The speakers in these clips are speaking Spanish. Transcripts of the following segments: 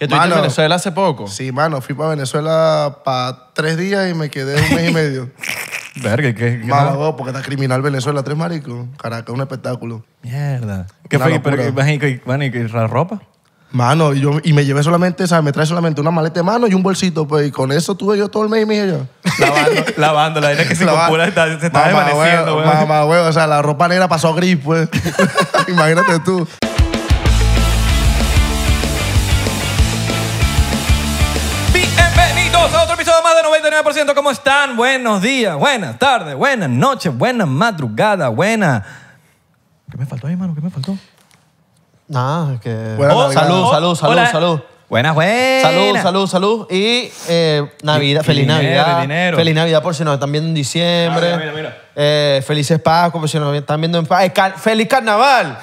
Que tú en Venezuela hace poco. Sí, mano, fui para Venezuela para tres días y me quedé un mes y medio. Verga, ¿qué? qué Malo, porque está criminal Venezuela, tres maricos. Caraca, un espectáculo. Mierda. ¿Qué fue? Pero, ¿qué, mano, ¿Y la ropa? Mano, y, yo, y me llevé solamente, o sea, me trae solamente una maleta de mano y un bolsito, pues, y con eso tuve yo todo el mes y medio. Lavando, lavando, la idea que se compura está, se está desvaneciendo, weón. Mamá, weón, o sea, la ropa negra pasó gris, pues. Imagínate tú. ¿cómo están? Buenos días, buenas tardes, buenas noches, buenas madrugadas, buenas... ¿Qué me faltó ahí, mano? ¿Qué me faltó? Nada, es que... Oh, salud, salud, salud, salud. Buenas, buenas. Salud, salud, salud. Y eh, Navidad, feliz Navidad. Feliz Navidad por si nos están viendo en diciembre. Ah, mira, mira, eh, felices Pascua por si nos están viendo en Pascua. Eh, ¡Feliz Carnaval!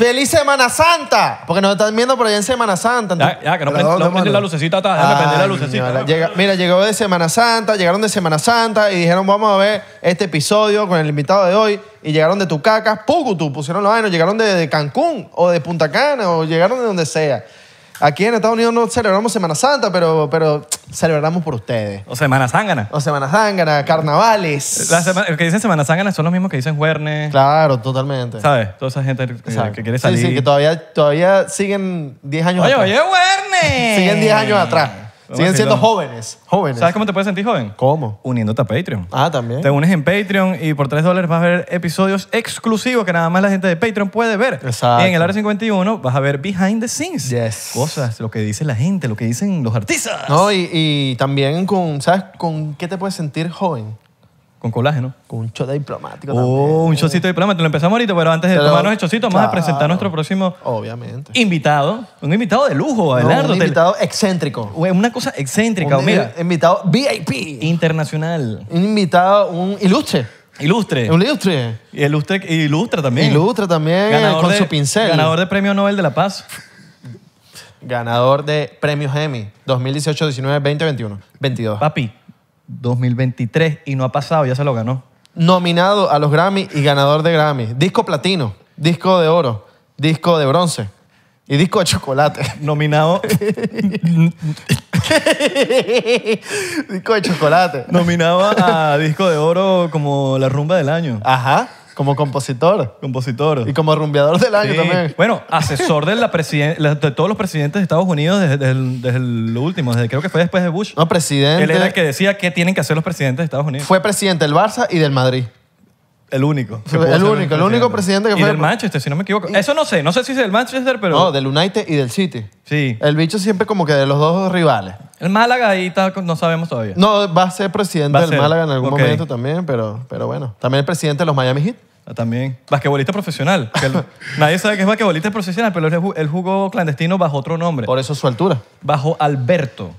¡Feliz Semana Santa! Porque nos están viendo por allá en Semana Santa. Ya, que no, prende, la lucecita Déjame prender la lucecita. Mira, llegó de Semana Santa, llegaron de Semana Santa y dijeron, vamos a ver este episodio con el invitado de hoy. Y llegaron de Tucacas, Pucutu, pusieron los años, llegaron de, de Cancún o de Punta Cana o llegaron de donde sea. Aquí en Estados Unidos no celebramos Semana Santa, pero, pero celebramos por ustedes. O Semana Zángana. O Semana Zángana, carnavales. que dicen Semana Zángana son los mismos que dicen Huernes. Claro, totalmente. ¿sabes? Toda esa gente que, quiere salir. Sí, sí, que todavía, todavía siguen 10 años atrás. oye, Huernes. Siguen 10 años atrás. Siguen siendo jóvenes. ¿Sabes cómo te puedes sentir joven? ¿Cómo? Uniéndote a Patreon. Ah, también. Te unes en Patreon y por 3 dólares vas a ver episodios exclusivos que nada más la gente de Patreon puede ver. Exacto. Y en el área 51 vas a ver behind the scenes. Yes. Cosas, lo que dice la gente, lo que dicen los artistas. No, y, y también con, ¿sabes con qué te puedes sentir joven? Con colágeno. Con un show de diplomático. Oh, un de diplomático. Lo empezamos ahorita, pero antes de tomarnos el showcito, vamos a presentar nuestro próximo Obviamente. invitado. Un invitado de lujo, adelante. un invitado excéntrico. Es Una cosa excéntrica, un invitado VIP. Internacional. Un invitado, un ilustre. Ilustre. Un ilustre. Y Ilustre, ilustra también. Ilustre también con su pincel. Ganador de Premio Nobel de la Paz. Ganador de premios Emmy 2018, 19, 2021 21. 22. Papi, 2023 y no ha pasado, ya se lo ganó. Nominado a los Grammy y ganador de Grammy. Disco platino, disco de oro, disco de bronce y disco de chocolate. Nominado. disco de chocolate. Nominado a disco de oro como la rumba del año. Ajá. Como compositor. Compositor. Y como rumbeador del año también. Bueno, asesor de, la de todos los presidentes de Estados Unidos desde, el, último, creo que fue después de Bush. No, presidente. Él era el que decía qué tienen que hacer los presidentes de Estados Unidos. Fue presidente del Barça y del Madrid. El único. El único, el único presidente que fue. Y del Manchester, si no me equivoco. Eso no sé, no sé si es del Manchester, pero... No, del United y del City. Sí. El bicho siempre como que de los dos rivales. El Málaga ahí está, no sabemos todavía. No, va a ser presidente del Málaga en algún momento también, pero, pero bueno. También el presidente de los Miami Heat. Ah, también. Basquetbolista profesional. nadie sabe que es basquetbolista profesional, pero él, él jugó clandestino bajo otro nombre. Por eso su altura. Bajo Alberto.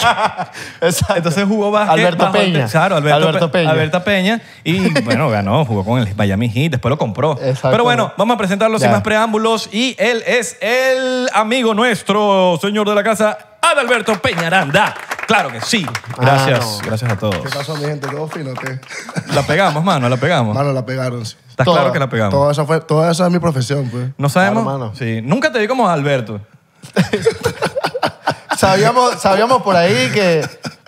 Exacto. Entonces jugó básquet. Alberto Peña. claro, Alberto, Peña. Y bueno, ganó, jugó con el Miami Heat, después lo compró. Pero bueno, vamos a presentarlo sin más preámbulos. Y él es el amigo nuestro, señor de la casa, Adalberto Peñaranda. Claro que sí. Ah, gracias, gracias a todos. ¿Qué pasó, mi gente? ¿Todo fino o qué? La pegamos, mano, la pegamos. Mano, la pegaron, sí. Estás claro que la pegamos. Toda esa, es mi profesión, pues. ¿No sabemos? sí. Nunca te vi como Alberto sabíamos, sabíamos por ahí que.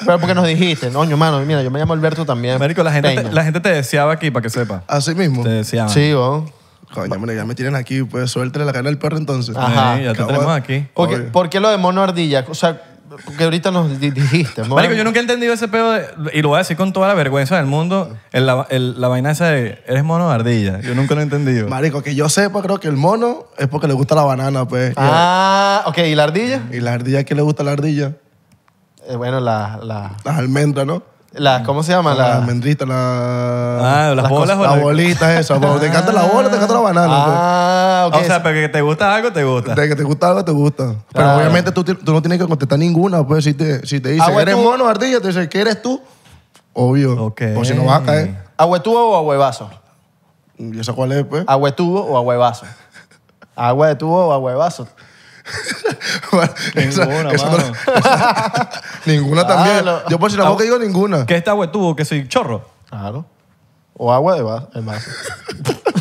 Pero porque nos dijiste, no, hermano, mira, yo me llamo Alberto también. Marico, la gente, te, la gente te deseaba aquí, para que sepa. Así mismo. Te deseaba. Sí, vos. Coño, ya me tienen aquí, pues suéltale la cara del perro entonces. Ajá. ya te tenemos aquí. por qué lo de mono ardilla? O sea, que ahorita nos dijiste. Marico, yo nunca he entendido ese pedo, y lo voy a decir con toda la vergüenza del mundo, la, vaina esa de eres mono o ardilla. Yo nunca lo he entendido. Marico, que yo sepa, creo que el mono es porque le gusta la banana, pues. Ah, ok, ¿y la ardilla? Y la ardilla, ¿qué le gusta la ardilla? Eh, bueno, la, la- Las almendras, ¿no? La, ah. ¿Cómo se llama? La, almendrita, la... Ah, las, bolas. Las bolitas, eso. te encanta la bola, te encanta la banana. Pues. Ah, ok. O sea, pero que te gusta algo, te gusta. De que te gusta algo, te gusta. Pero obviamente tú, tú no tienes que contestar ninguna. Pues si te, si te ¿eres mono, ardilla? Te dice ¿qué eres tú? Obvio. Ok. O pues si no vas a caer. o agüevaso? ¿Y esa cuál es, pues? ¿Agüetubo o agüevaso? ¿Agua o agüevaso? ninguna, mano. ninguna también. Yo por si la boca digo ninguna. ¿Qué es esta agua tuvo? Que soy chorro. Claro. O agua de base,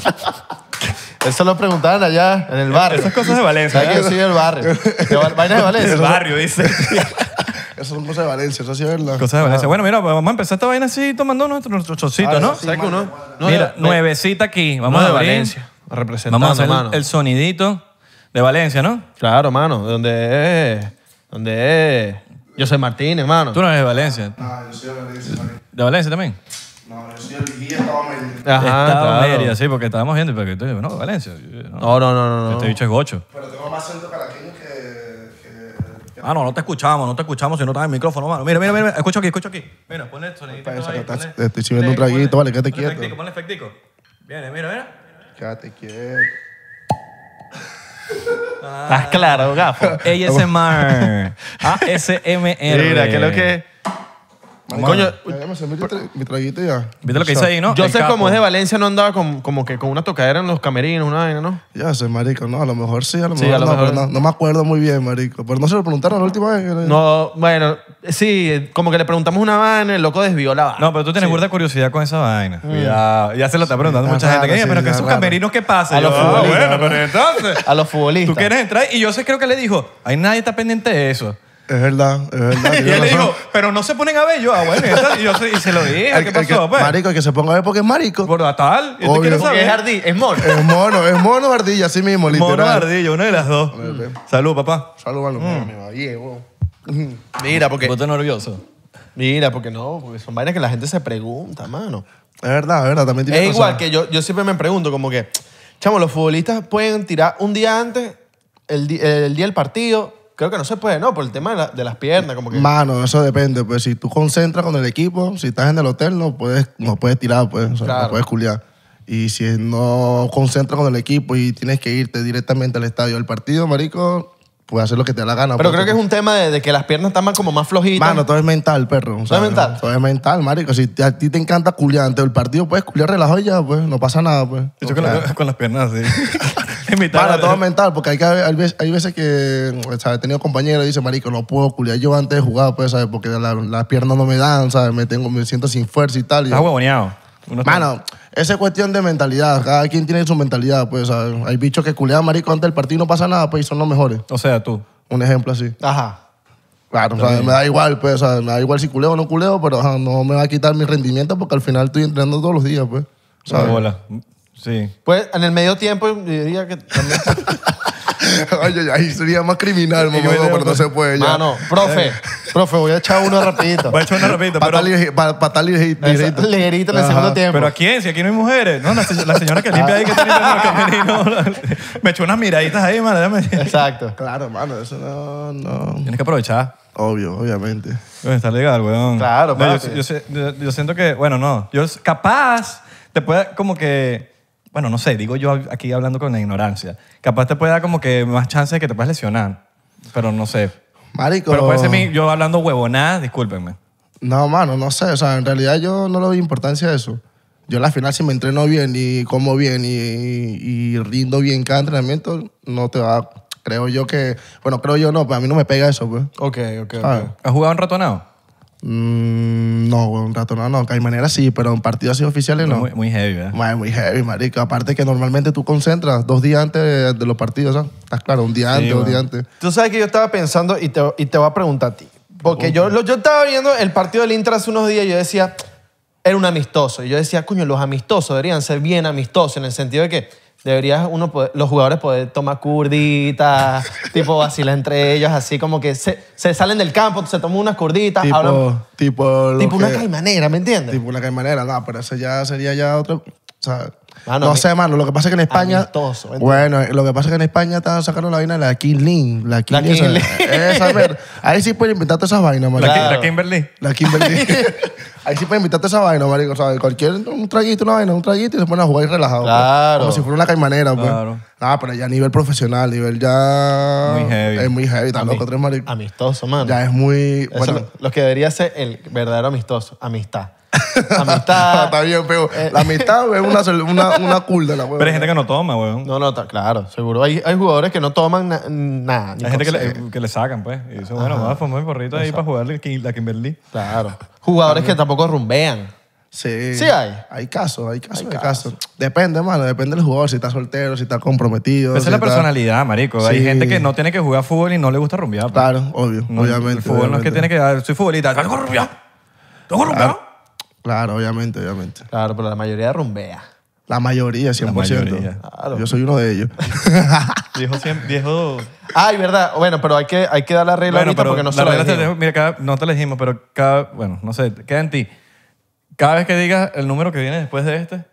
Eso lo preguntaban allá en el eh, barrio. Esas cosas de Valencia, ¿Sabes que decir el ¿eh? soy barrio? Vaina de Valencia. El barrio, dice. Esas son cosas de Valencia, eso sí es verdad. Cosas de Valencia. Bueno, mira, vamos a empezar esta vaina así tomando nuestro, chocito, ¿no? uno? Mira, eh, nuevecita aquí. Vamos a de Valencia. Representando, Vamos a hacer el- el sonidito. De Valencia, ¿no? Claro, mano. dónde es. dónde es. Yo soy Martínez, mano. Tú no eres de Valencia. Ah, yo soy de Valencia también. ¿De Valencia también? No, yo soy de Vigía, Estado Mérida. Ajá, Estado claro. Mérida, sí, porque estábamos viendo. Pero tú no, Valencia. No, no, no, no. este bicho es gocho. Pero tengo más acento para que, que, que. Ah, no, no te escuchamos, no te escuchamos si no está en el micrófono, mano. Mira, mira, mira, escucho aquí, escucho aquí. Mira, pon el ahí, Estoy sirviendo un traguito, vale, quédate ponle quieto. ponle efectico. Viene, mira, mira. Quédate quieto. Ah, claro, gafo. ASMR. ASMR. Mira, que lo que Coño, mi, ya. ¿Viste lo que dice ahí, no? Yo sé cómo es de Valencia, no andaba con, como que con una tocadera en los camerinos, una vaina, ¿no? Ya, sé marico. No, a lo mejor sí, a lo mejor, no, no, me acuerdo muy bien, marico. Pero no se lo preguntaron la última vez. No, bueno, sí, como que le preguntamos una vaina, el loco desvió la vaina. No, pero tú tienes burda curiosidad con esa vaina. Ah. Ya se lo está preguntando mucha gente. "Oye, pero que esos camerinos, ¿qué pasa? A los ah, futbolistas, bueno, pero entonces. a los futbolistas. Tú quieres entrar y yo sé creo que le dijo, hay nadie está pendiente de eso es verdad, es verdad. y él le dijo, pero no se ponen a ver. Yo, ah, bueno, y, yo se- lo dije, ¿qué pasó? Pues. Marico, que se ponga a ver porque es marico. Por tal. es ardilla es mono. Es mono, es mono ardilla, así mismo, Mono ardilla ardillo, una de las dos. Mm. Salud, papá. Salud a los mm. mm. Mira, porque. estás nervioso? Mira, porque no, porque son vainas que la gente se pregunta, mano. Es verdad, es verdad, también tiene Es igual que yo, yo siempre me pregunto, como que, chamo, los futbolistas pueden tirar un día antes, el, el día del partido, Creo que no se puede, ¿no? Por el tema de, las piernas, como que... Mano, eso depende. Pues si tú concentras con el equipo, si estás en el hotel, no puedes, no puedes tirar, pues. no puedes culiar. Y si no concentras con el equipo y tienes que irte directamente al estadio al partido, marico, puedes hacer lo que te da la gana. Pero pues, creo que es un tema de, que las piernas están más como más flojitas. Mano, todo es mental, perro. ¿Todo es mental? Todo es mental, marico. Si a ti te encanta culiar antes del partido, puedes culiar relajado y ya, pues. No pasa nada, pues. Yo con, las piernas así. Para, todo es mental, porque hay, veces, que ¿sabes? he tenido compañeros y dice, marico, no puedo culiar yo antes he jugado, pues, ¿sabes? Porque las piernas no me dan, ¿sabes? Me, tengo, me siento sin fuerza y tal. Y Estás huevoneado. Mano, esa es cuestión de mentalidad. Cada quien tiene su mentalidad, pues. Hay bichos que culean marico antes del partido y no pasa nada, pues, y son los mejores. O sea, tú. Un ejemplo así. Ajá. Claro, me da igual, pues, me da igual si culeo o no culeo, pero no me va a quitar mi rendimiento porque al final estoy entrenando todos los días, pues. ¿sabes? Hola. Sí. Pues en el medio tiempo diría que también... Ay, ahí sería más criminal, mamá, pero no pues, se puede ya. Mano, profe, eh. profe, voy a echar una rapidito. Voy a echar una rapidito. Para estar ligerito. Ligerito en el segundo tiempo. ¿Pero a quién? Si aquí no hay mujeres. No, la, señoras señora que limpia ahí que tiene el Me echó unas miraditas ahí, mano. Exacto. Claro, mano, eso no, no... Tienes que aprovechar. Obvio, obviamente. Está legal, weón. Claro, pero. yo, siento que, bueno, no. Yo capaz te puede como que bueno, no sé, digo yo aquí hablando con la ignorancia, capaz te puede dar como que más chances de que te puedas lesionar, pero no sé. Marico. Pero puede ser yo hablando huevonada, discúlpenme. No, mano, no sé. O sea, en realidad yo no le doy importancia a eso. Yo en la final, si me entreno bien y como bien y, rindo bien cada entrenamiento, no te va. Creo yo que. Bueno, creo yo no, pues a mí no me pega eso, pues. Ok, ok, ¿Has jugado en ratonado? Mm, no, un rato no, no. hay manera, sí, pero en partidos así oficiales no. Muy, heavy, eh muy heavy, marico. Aparte que normalmente tú concentras dos días antes de los partidos, ¿sabes? Estás claro, un día antes, dos días antes. Tú sabes que yo estaba pensando y te, y te voy a preguntar a ti. Porque yo, yo estaba viendo el partido del Intra hace unos días y yo decía, era un amistoso. Y yo decía, coño, los amistosos deberían ser bien amistosos en el sentido de que debería uno los jugadores poder tomar curditas, tipo vacilar entre ellos, así como que se, salen del campo, se toman unas curditas, tipo, Tipo, tipo una calmanera, ¿me entiendes? Tipo una calmanera, no, pero eso ya sería ya otro. O sea, Ah, no, sé, mano. Lo que pasa es que en España. bueno, lo que pasa es que en España están sacando la vaina de la King La King, la King esa, ver, Ahí sí pueden invitarte esas vainas, marico. La, la Kimberly. La Kimberly. Ahí sí pueden invitarte esas vainas, marico. O sea, cualquier un traguito, una vaina, un traguito y se ponen a jugar y relajado. Pues. Claro. como si fuera una caimanera, pues. Claro. Ah, pero ya a nivel profesional, a nivel ya. Muy heavy. Es muy heavy, tan loco, tres maricos. Amistoso, mano. Ya es muy. bueno. lo, que debería ser el verdadero amistoso, amistad. Amistad. está bien, pero eh, la amistad es una, una, una cool la huevón. Pero hay gente que no toma, huevón. No, no, claro, seguro. Hay, hay jugadores que no toman nada. hay gente que le, que le, sacan, pues. Y dicen, bueno, vamos a formar un porrito ahí para jugar la Kimberly. Claro. Jugadores que tampoco rumbean. Sí. Sí hay. Hay casos, hay casos, hay, Depende, mano, depende del jugador, si está soltero, si está comprometido. Esa es la personalidad, marico. Hay gente que no tiene que jugar fútbol y no le gusta rumbear. Pues. Claro, obvio, obviamente. El fútbol no es que tiene que soy futbolista, tengo que rumbear, Claro, obviamente, obviamente. Claro, pero la mayoría rumbea. La mayoría, 100%. Yo soy uno de ellos. Viejo, viejo. Ay, verdad. Bueno, pero hay que, hay que dar la regla ahorita porque no se la regla Mira, cada, no te elegimos, pero cada. Bueno, no sé, queda en ti. Cada vez que digas el número que viene después de este,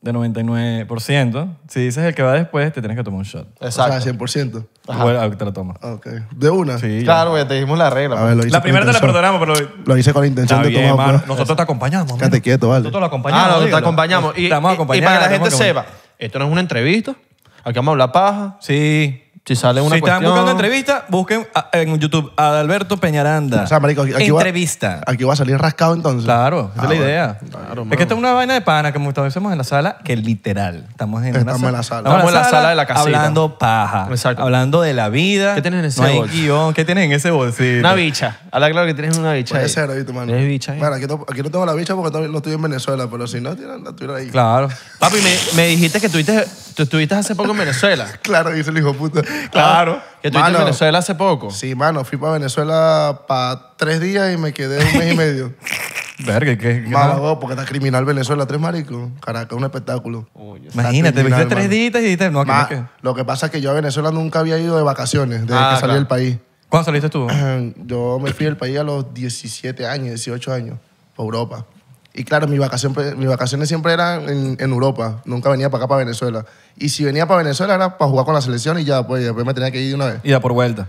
de 99%, si dices el que va después, te tienes que tomar un shot. Exacto. O sea, 100%. Ajá. Ah, te lo tomas. Ok. ¿De una? Sí. Claro, güey, te dijimos la regla. A pues. ver, lo hice la primera te la perdonamos, pero... Lo hice con la intención de bien, pues. Nosotros te acompañamos. man. Quédate quieto, vale. Nosotros lo ah, acompañamos. Ah, no, te acompañamos. Y, para que la gente sepa, esto no es una entrevista. Aquí vamos a hablar paja. Sí. Si sale una si están buscando entrevista, busquen en YouTube a Alberto Peñaranda. O sea, marico, entrevista. aquí va a salir rascado entonces. Claro, esa es la ah, idea. Claro, es que esta es una vaina de pana que establecemos en la sala, que literal, estamos en, la sala. Estamos en la sala de la casita. Hablando paja. Exacto. Hablando de la vida. ¿Qué tienes en ese no hay guión. ¿Qué tienes en ese bolsillo? Una bicha. Habla claro que tienes una bicha. Puede ahí. ser, mano? bicha ahí. Bueno, aquí, no tengo la bicha porque todavía lo estoy en Venezuela, pero si no, la tuviera ahí. Claro. Papi, me, dijiste que tuviste- tú estuviste hace poco en Venezuela. Claro, dice el hijo puto Claro. Que tú en Venezuela hace poco. Sí, mano, fui para Venezuela para tres días y me quedé un mes y medio. Verga, ¿qué? qué Mala porque está criminal Venezuela, tres maricos. Caracas, un espectáculo. Imagínate, viste tres días y dijiste, no, que Lo que pasa es que yo a Venezuela nunca había ido de vacaciones desde ah, que salí del país. ¿Cuándo saliste tú? Yo me fui del país a los 17 años, 18 años, para Europa. Y claro, mi vacación, mis vacaciones siempre eran en, en Europa. Nunca venía para acá, para Venezuela. Y si venía para Venezuela era para jugar con la selección y ya, pues después me tenía que ir una vez. Y ya por vuelta.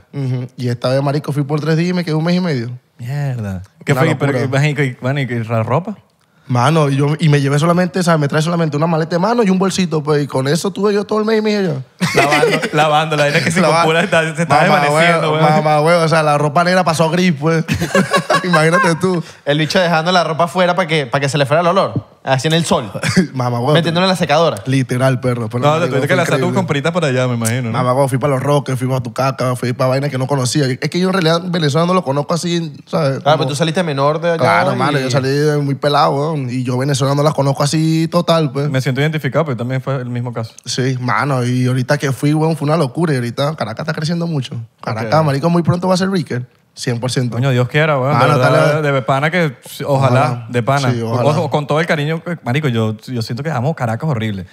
Y esta vez, marico, fui por tres días y me quedé un mes y medio. Mierda. ¿Qué fue? Pero, qué y, la ropa? Mano, y, me llevé solamente, o sea, me trae solamente una maleta de mano y un bolsito, pues, y con eso tuve yo todo el mes y me yo. Lavando, lavando la que se compura está, se está desvaneciendo, weón. Mamá, weón, o sea, la ropa negra pasó gris, pues. Imagínate tú. El bicho dejando la ropa afuera para que, para que se le fuera el olor. Así en el sol. Mamá, Metiéndolo en la secadora. Literal, perro. no, te tuviste que lanzar tus comprita para allá, me imagino. Mamá, güey, fui para los roques, fui para tu caca, fui para vainas que no conocía. Es que yo en realidad venezolano no lo conozco así, ¿sabes? Claro, ah, pero tú saliste menor de allá. Claro, y... yo salí muy pelado, weón. Y yo venezolano no las conozco así total, pues. Me siento identificado, pero también fue el mismo caso. Sí, mano, y ahorita que fui, weón, fue una locura. Y ahorita Caracas está creciendo mucho. Caracas, marico, muy pronto va a ser Ricker. 100%. Coño, Dios quiera, weón. de, pana que ojalá, de pana. O, con todo el cariño, marico, yo, yo siento que amo Caracas horrible.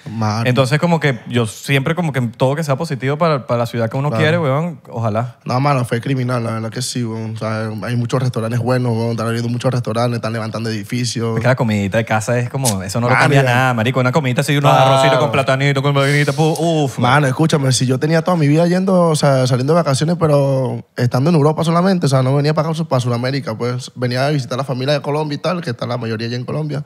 Entonces, como que yo siempre, como que todo que sea positivo para, para la ciudad que uno quiere, weón, ojalá. No, mano, fue criminal, la verdad que sí, weón. O sea, hay muchos restaurantes buenos, weón. Están abriendo muchos restaurantes, están levantando edificios. Es que la comidita de casa es como, eso no lo cambia nada, marico. Una comidita así, unos arrocitos con platanito, con margarita, uff. Mano, escúchame, si yo tenía toda mi vida yendo, o sea, saliendo de vacaciones, pero estando en Europa solamente, sea, no venía para, para Sudamérica, pues venía a visitar a la familia de Colombia y tal, que está la mayoría allá en Colombia.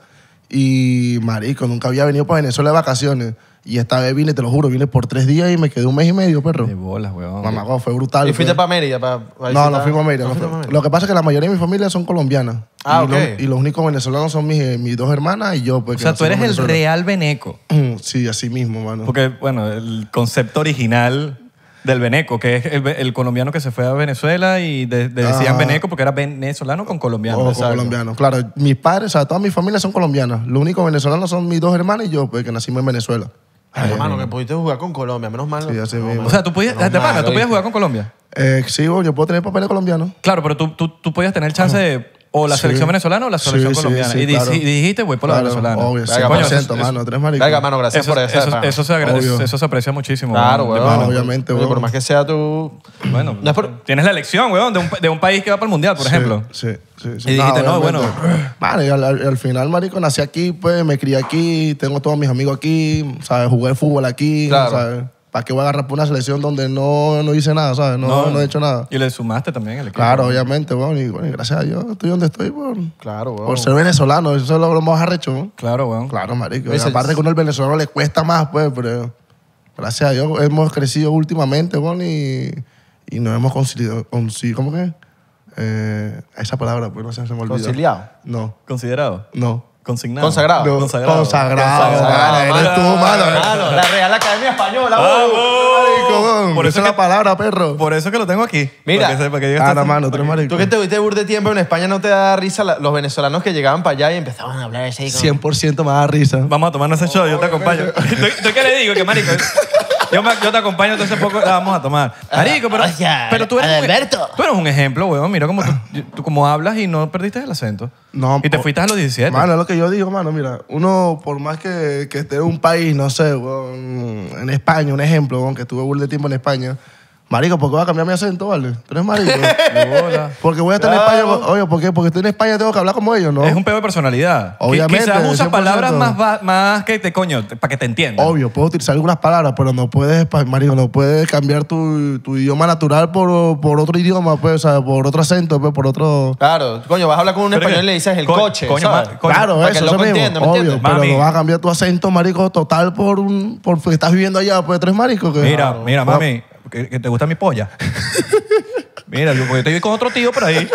Y marico, nunca había venido para Venezuela de vacaciones. Y esta vez vine, te lo juro, vine por tres días y me quedé un mes y medio, perro. De bolas, weón. Mamá, fue brutal. ¿Y fuiste para América? no, no fuimos a América. lo que pasa es que la mayoría de mi familia son colombianas. Ah, ok. y los únicos venezolanos son mis, eh, mis dos hermanas y yo. Pues, o sea, tú eres el real veneco. sí, así mismo, mano. Porque, bueno, el concepto original del Beneco, que es el, colombiano que se fue a Venezuela y decían Beneco porque era venezolano con colombiano. Oh, con colombiano, claro. Mis padres, o sea, todas mis familias son colombianas. Lo único venezolano son mis dos hermanos y yo, porque nacimos en Venezuela. hermano, que pudiste jugar con Colombia, menos mal. Sí, así O sea, tú podías, tú jugar con Colombia. Eh, sí, yo puedo tener papeles colombianos. Claro, pero tú, tú, tú podías tener chance de o la selección venezolana o la selección colombiana. y, dijiste, voy por la venezolana. obvio, Venga, 100%, coño, mano. Tres maricones. Venga, mano, gracias por eso- eso se agradece, eso se aprecia muchísimo. Claro, güey. obviamente, güey. weón. Por más que sea tú. Bueno, No por- tienes la elección, güey, de un, de un país que va para el mundial, por ejemplo. Sí, sí, sí. Y dijiste, no, bueno. Mano, y al, final, marico, nací aquí, pues, me crié aquí, tengo todos mis amigos aquí, ¿sabes? Jugué fútbol aquí, ¿sabes? ¿Para qué voy a agarrar por una selección donde no, no hice nada, ¿sabes? No, no, he hecho nada. Y le sumaste también el equipo. Claro, obviamente, weón. Y bueno, gracias a Dios estoy donde estoy, Claro, weón. Por ser venezolano, eso es lo, lo más arrecho, ¿no? Claro, weón. Claro, marico. Ese, aparte que uno el venezolano le cuesta más, pues, pero gracias a Dios hemos crecido últimamente, weón, y, y nos hemos conciliado. ¿Cómo que? Eh, esa palabra, pues no sé, se me olvidó. ¿Conciliado? No. ¿Considerado? No. Consignado. Consagrado. consagrado. Consagrado. Eres tú, mano. Eh. la Real Academia Española. Uh. por eso es la palabra, perro. Por eso que lo tengo aquí. Mira. Para que, ah, mano, tú Tú que te viste burde tiempo en España, ¿no te da risa los venezolanos que llegaban para allá y empezaban a hablar ese hijo? 100% me da risa. Vamos a tomarnos ese show, yo te acompaño. ¿Tú, qué le digo? Que marico, yo, te acompaño, entonces poco la vamos a tomar. Marico, pero, ah, tú eres. un- ejemplo, weón. Mira cómo tú, hablas y no perdiste el acento. No, y te fuiste a los 17. Mano, es lo que yo digo, mano. Mira, uno, por más que, esté en un país, no sé, en España, un ejemplo, aunque que estuve un buen tiempo en España, Marico, ¿por qué voy a cambiar mi acento, vale? Tú eres marico. porque voy a estar en España. Oye, ¿por qué? Porque estoy en España tengo que hablar como ellos, ¿no? Es un peor de personalidad. Obviamente, Quizás usas palabras más, más que te coño, para que te entiendan. Obvio, puedo utilizar algunas palabras, pero no puedes, marico, no puedes cambiar tu, tu idioma natural por, por otro idioma, pues, o sea, por otro acento, pues, por otro... Claro, coño, vas a hablar con un español y le dices el coche. coño, ¿sabes? claro, para que eso, lo entiendo, pero no vas a cambiar tu acento, marico, total por un... porque estás viviendo allá, pues, tres maricos. ¿qué? Mira, mira, mami, que, te gusta mi polla. Mira, yo, porque te vi con otro tío por ahí.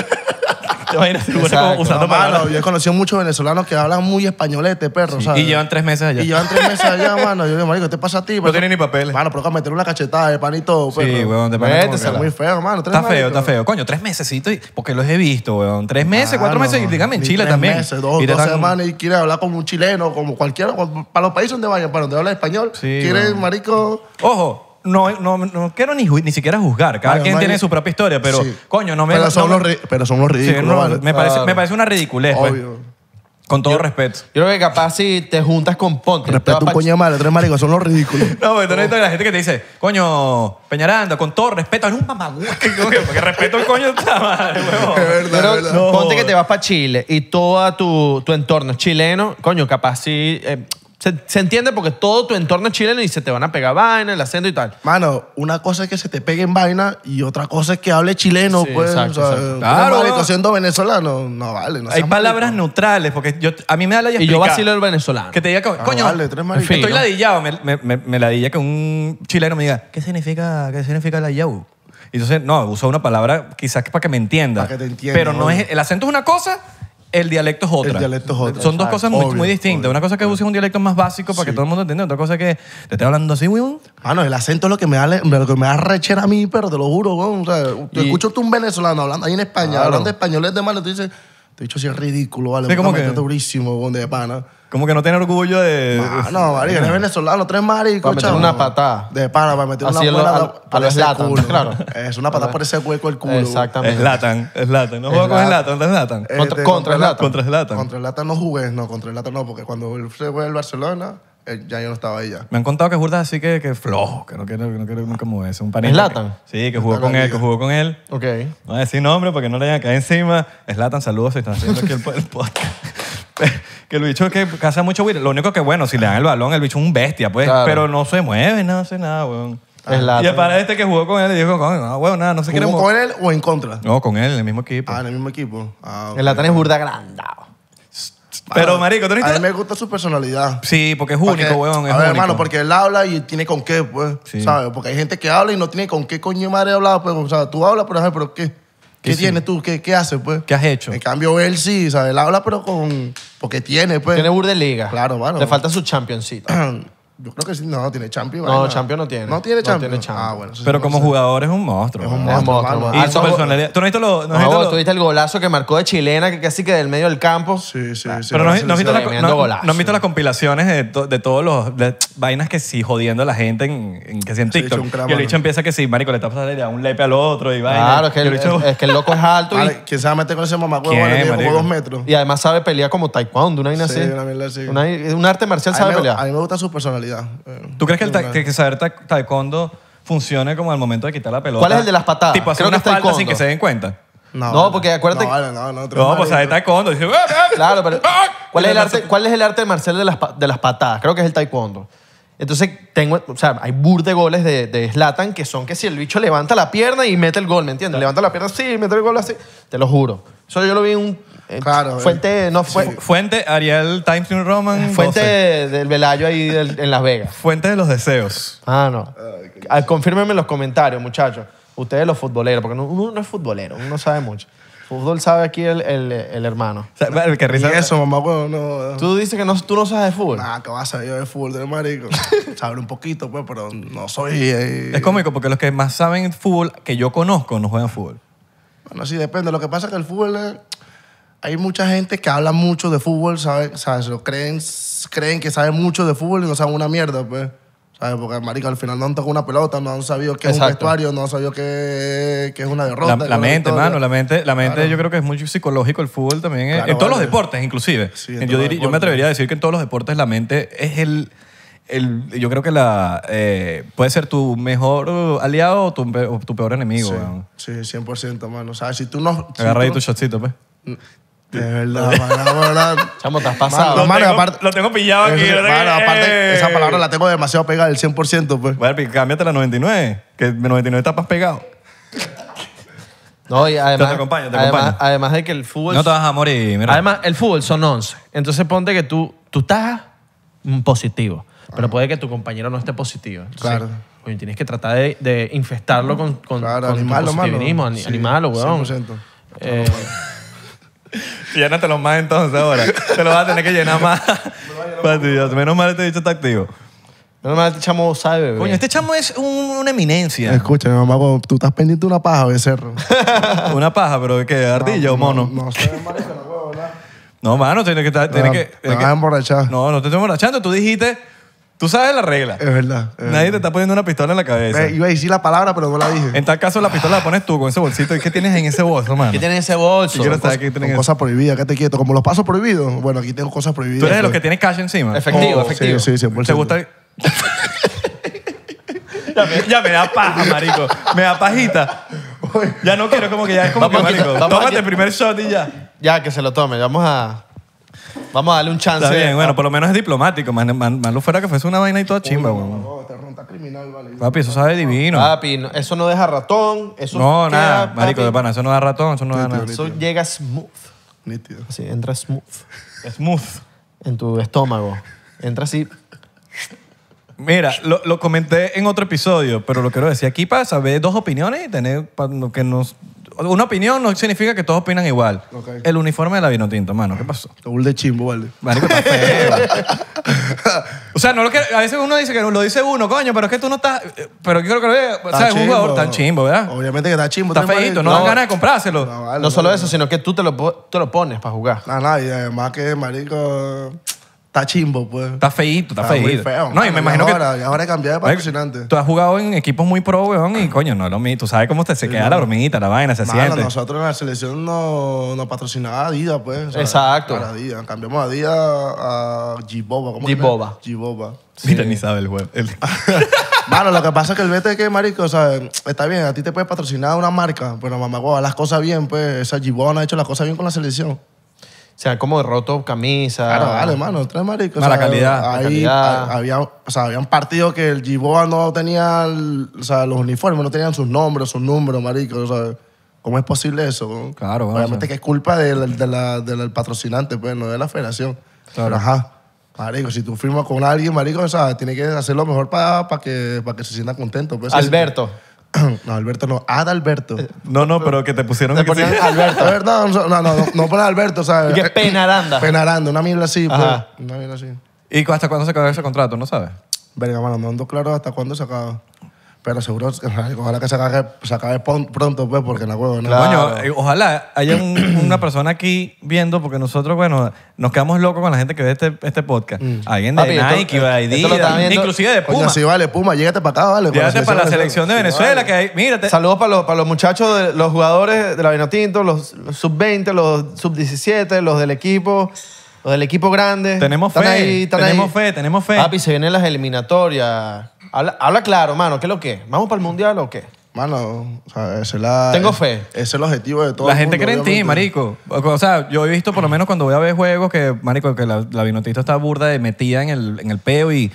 usando yo he conocido muchos venezolanos que hablan muy españolete, perro, Y llevan tres meses allá. Y llevan tres meses allá, mano. Yo digo, marico, ¿qué te pasa a ti? No pues, tiene ni papeles. Mano, pero meter una cachetada de panito, perro. Sí, weón, te parece como Muy feo, mano. Está feo, está feo. Coño, tres mesecitos, porque los he visto, weón. Tres meses, cuatro meses, y dígame en Chile tres también. Meses, dos, y semanas y quiere hablar como un chileno, como cualquiera, para los países donde vayan, para donde habla español, quiere, marico, Ojo, no, no, no quiero ni, ni siquiera juzgar. Cada quien tiene su propia historia, pero coño, no me. Pero son, los, pero son los ridículos, me, parece, me parece una ridiculez, pues. con todo respeto. Yo creo que capaz si te juntas con Ponte. Respeto un coño de tres maricos, son los ridículos. No, pero tú no oh. necesitas la gente que te dice, coño, Peñaranda, con todo respeto, es un mamagú. Porque respeto el coño está mal, Es verdad, Pero verdad. Ponte que te vas para Chile y todo tu, tu entorno es chileno. Coño, capaz si eh, se, se, entiende porque todo tu entorno es chileno y se te van a pegar vainas, el acento y tal. Mano, una cosa es que se te peguen vainas y otra cosa es que hable chileno, pues. Exacto, Claro. siendo venezolano, no vale. No Hay palabras neutrales, porque yo, a mí me da la Y yo vacilo el venezolano. Que te diga, ah, coño, tres estoy ladillado. Me, me, me, ladilla que un chileno me diga, ¿qué significa, qué significa ladillado? Y entonces, no, uso una palabra quizás para que me entienda. Para que te entienda. Pero no es, el acento es una cosa el dialecto es Son dos cosas muy, distintas. Una cosa que obvio. un dialecto más básico para que todo el mundo entienda. Otra cosa que te estoy hablando así, weón. Ah, no, el acento es lo que me da, lo que me da rechera a mí, pero te lo juro, weón. O sea, escucho tú un venezolano hablando ahí en España, hablando español es de malo, tú dices, de dicho si es ridículo, vale. ¿Cómo durísimo, de pana. Como que no tiene orgullo de. Ah, no, María, es venezolano, tres maricos. Para meter una patada. De pana, para meter una patada. Para ese culo. Claro. Es una patada por ese hueco el culo. Exactamente. Es latan, es latan. No juego con latan? contra latan. Este, contra latan. Contra latan no jugué, no, contra latan no, porque cuando fue el Barcelona. Eh, ya yo no estaba ahí ya. Me han contado que Jurda así que, que flojo, que no quiere, que no quiere nunca moverse. Un panita. ¿Slatan? Sí, que jugó con él, que jugó con él. Ok. No voy a decir nombre porque no le hayan caído encima. Latan, saludos están haciendo aquí el, podcast. que el bicho que caza mucho Lo único que, bueno, si le dan el balón, el bicho es un bestia, pues. Pero no se mueve, no hace nada, weón. Ah. Y el para este que jugó con él y dijo, no, weón, nada, no se quiere con él o en contra? No, con él, en el mismo equipo. Ah, en el mismo equipo. Ah, es burda grandado. Pero, marico, ¿tú A mí me gusta su personalidad. Sí, porque es único, weón. Es a hermano, porque él habla y tiene con qué, pues. ¿Sabes? Porque hay gente que habla y no tiene con qué coño madre hablar, pues. O sea, tú hablas, pero ejemplo, ¿qué? ¿Qué, tienes tú? ¿Qué, ¿Qué haces, pues? ¿Qué has hecho? En cambio, él sí, ¿sabes? Él habla, pero con. Porque tiene, pues. Tiene burde liga. Claro, bueno. Le falta su championcito. Yo creo que sí, no, tiene Champions. No, Champions no tiene. No tiene Champions. No tiene Ah, bueno. Pero como jugador es un monstruo. Es un monstruo. y ah, su personalidad. ¿Tú no viste lo, el golazo que marcó de chilena, que casi que del medio del campo. Sí, sí, sí. Pero no, no, visto, las compilaciones de, todas de todos los vainas que sí jodiendo a la gente en, que sí en TikTok. y el bicho empieza que sí, marico, le está pasando de un lepe al otro y vaina. Claro, es que, el, es que el loco es alto. Y... ¿Quién se meter con ese mamá? como dos metros. Y además sabe pelear como taekwondo, una vaina así. Una arte marcial sabe pelear. A mí me gusta su personalidad. Eh, ¿Tú crees que el saber taekwondo funcione como al momento de quitar la pelota? ¿Cuál es el de las patadas? Tipo, hacer Creo que sin que se den cuenta. No, porque acuérdate No, no, pues taekwondo. Ah, ah, claro, pero ah, ¿cuál es el arte, cuál es el arte de las, de las patadas? Creo que es el taekwondo. Entonces, tengo, o sea, hay bur de goles de, de Zlatan que son que si el bicho levanta la pierna y mete el gol, ¿me entiendes? Levanta la pierna así mete el gol así. Te lo juro. Eso yo lo vi en un eh, eh. Fuente, no fue. Fuente, Ariel Times New Roman. Fuente del Velayo ahí en Las Vegas. Fuente de los deseos. Ah, no. Ah, Confírmenme en los comentarios, muchachos. Ustedes los futboleros, porque uno no es futbolero, uno sabe mucho. Fútbol sabe aquí el, el- el hermano. O eso, mamá, no. Tú dices que tú no sabes de fútbol. Ah, que vas a saber yo de fútbol de marico. Saber un poquito, pues, pero no soy. Eh, es cómico porque los que más saben fútbol que yo conozco no juegan fútbol. Bueno, sí, depende. Lo que pasa es que el fútbol es hay mucha gente que habla mucho de fútbol, ¿sabes? O lo creen, creen que saben mucho de fútbol y no saben una mierda, pues. ¿Sabes? Porque, marica, al final no han tocado una pelota, no han sabido qué es un vestuario, no han sabido qué, es una derrota. La, mente, mano, la mente, la mente yo creo que es mucho psicológico el fútbol también. Eh, en todos los deportes, inclusive. yo, yo me atrevería a decir que en todos los deportes la mente es el... El, yo creo que la eh, puede ser tu mejor aliado o tu, peor enemigo. Sí, sí 100%, mano. O sea, si tú no... Si Agarra tu shotcito, pues. Mm, de verdad, mano, verdad. Chamo, estás pasado. lo, tengo, pillado aquí. Es, aparte, esa palabra la tengo demasiado pegada, el 100%, pues. Bueno, cámbiate la 99, que el 99 está más pegado. No, y además, te acompaño, te además, acompaño. además de que el fútbol... No te vas a morir, mira. Además, el fútbol son 11. Entonces ponte que tú, estás positivo, pero puede que tu compañero no esté positivo. Claro. Oye, tienes que tratar de, infestarlo con, con, claro, tu animalo, weón. 100%. Llénatelo más entonces ahora. Te lo vas a tener que llenar más. menos mal este dicho está activo. Menos mal este chamo sabe, bebé. Coño, este chamo es una eminencia. Escúchame, mamá, tú estás pendiente de una paja, becerro. Una paja, pero ¿qué? ¿Ardilla o mono? No, no sé, no puedo hablar. No, mano, tienes que estar. Tienes ah, que, Me emborrachar. No, no te estoy emborrachando. Tú dijiste Tú sabes la regla. Es verdad. Nadie te está poniendo una pistola en la cabeza. iba a decir la palabra, pero no la dije. En tal caso, la pistola la pones tú con ese bolsito. ¿Y qué tienes en ese bolso, mano? ¿Qué tienes en ese bolso? Yo quiero qué tienes en ese- cosas prohibidas, quédate quieto. Como los pasos prohibidos, bueno, aquí tengo cosas prohibidas. Tú eres de los pues. que tienes cash encima. Efectivo, oh, efectivo. Sí, sí, 100%. ¿Te gusta? ya, me, da paja, marico. Me da pajita. Ya no quiero, como que ya es como que, marico, tómate el primer shot y ya. Ya, que se lo tome. Vamos a... Vamos a darle un chance. Está bien, bueno, por lo menos es diplomático. más fuera que fuese una vaina y toda chimba, weón. No, criminal, vale. Papi, eso sabe divino. Papi, eso no deja ratón. Eso no, nada, marico, de pana, eso no da ratón, eso no da nada. Eso llega smooth. Nítido. Sí. entra smooth Smooth. en tu estómago. Entra así. Mira, lo, comenté en otro episodio, pero lo quiero decir aquí para saber dos opiniones y tener, para que nos una opinión no significa que todos opinan igual. El uniforme de la Vinotinto, mano, ¿qué pasó? Un de chimbo, ¿vale? Marico, está feo. o sea, no lo que, a veces uno dice que lo dice uno, coño, pero es que tú no estás. Pero yo creo que lo O sea, es un jugador tan chimbo, ¿verdad? Obviamente que está chimbo. Está feito no dan ganas de comprárselo. No solo eso, sino que tú te lo, te lo pones para jugar. Nada, nada, y además que, marico, Está chimbo, pues. Está feíto, está, está feíto. No, y me imagino ahora, que. Ahora he cambiado de patrocinante. Tú has jugado en equipos muy pro, weón, y coño, no es lo mismo. Tú sabes cómo te, se queda la hormiguita, la vaina, se Mano, siente. Nosotros en la selección nos no a Adidas, pues. Exacto. Para Adidas. Cambiamos Adidas a G-Boba. G-Boba. boba ni sabe el weón bueno Mano, lo que pasa es que el vete que, marico, o sea, está bien, a ti te puede patrocinar una marca, pero mamá, weón, las cosas bien, pues, esa no ha hecho las cosas bien con la selección. O sea como roto camisa. Claro, dale, mano, tres maricos. La calidad. Había, un partido que el Giboa no tenía, los uniformes no tenían sus nombres, sus números, marico, ¿Cómo es posible eso? Claro, bueno, Obviamente que es culpa del, patrocinante, pues, no de la federación. Claro. ajá, marico, si tú firmas con alguien, marico, o sea, tiene que hacer lo mejor para que, que se sienta contento. Pues, Alberto. No, Alberto no. Alberto eh, No, no, pero que te pusieron que Alberto. no, no, no, no, no pones Alberto, ¿sabes? que eh, Penaranda. Penaranda, una mierda así, pues. Una mierda así. ¿Y hasta cuándo se acaba ese contrato? ¿No sabes? Venga, mano, no ando claro hasta cuándo se acaba. Pero seguro, ojalá que se acabe, se pronto, pues, porque la acuerdo ¿no? Claro. Coño, ojalá haya una persona aquí viendo, porque nosotros, bueno, nos quedamos locos con la gente que ve este, este podcast. Mm. Alguien de Nike, esto, de inclusive de Puma. Coño, sí, vale, Puma, llévate para acá, vale. Llégate para la selección de Venezuela, que hay, mírate. Saludos para los, para los muchachos, de, los jugadores de la Vinotinto, los sub-20, los sub-17, los del equipo. Los del equipo grande. Tenemos fe, tenemos fe, tenemos fe. Papi, se vienen las eliminatorias. Habla, claro, mano. ¿Qué es lo que? ¿Vamos para el mundial o qué? Mano, o sea, Tengo fe. Ese es el objetivo de todo. La gente cree en ti, marico. O sea, yo he visto, por lo menos cuando voy a ver juegos, que, marico, que la, vinotista está burda de metida en el, en el peo y.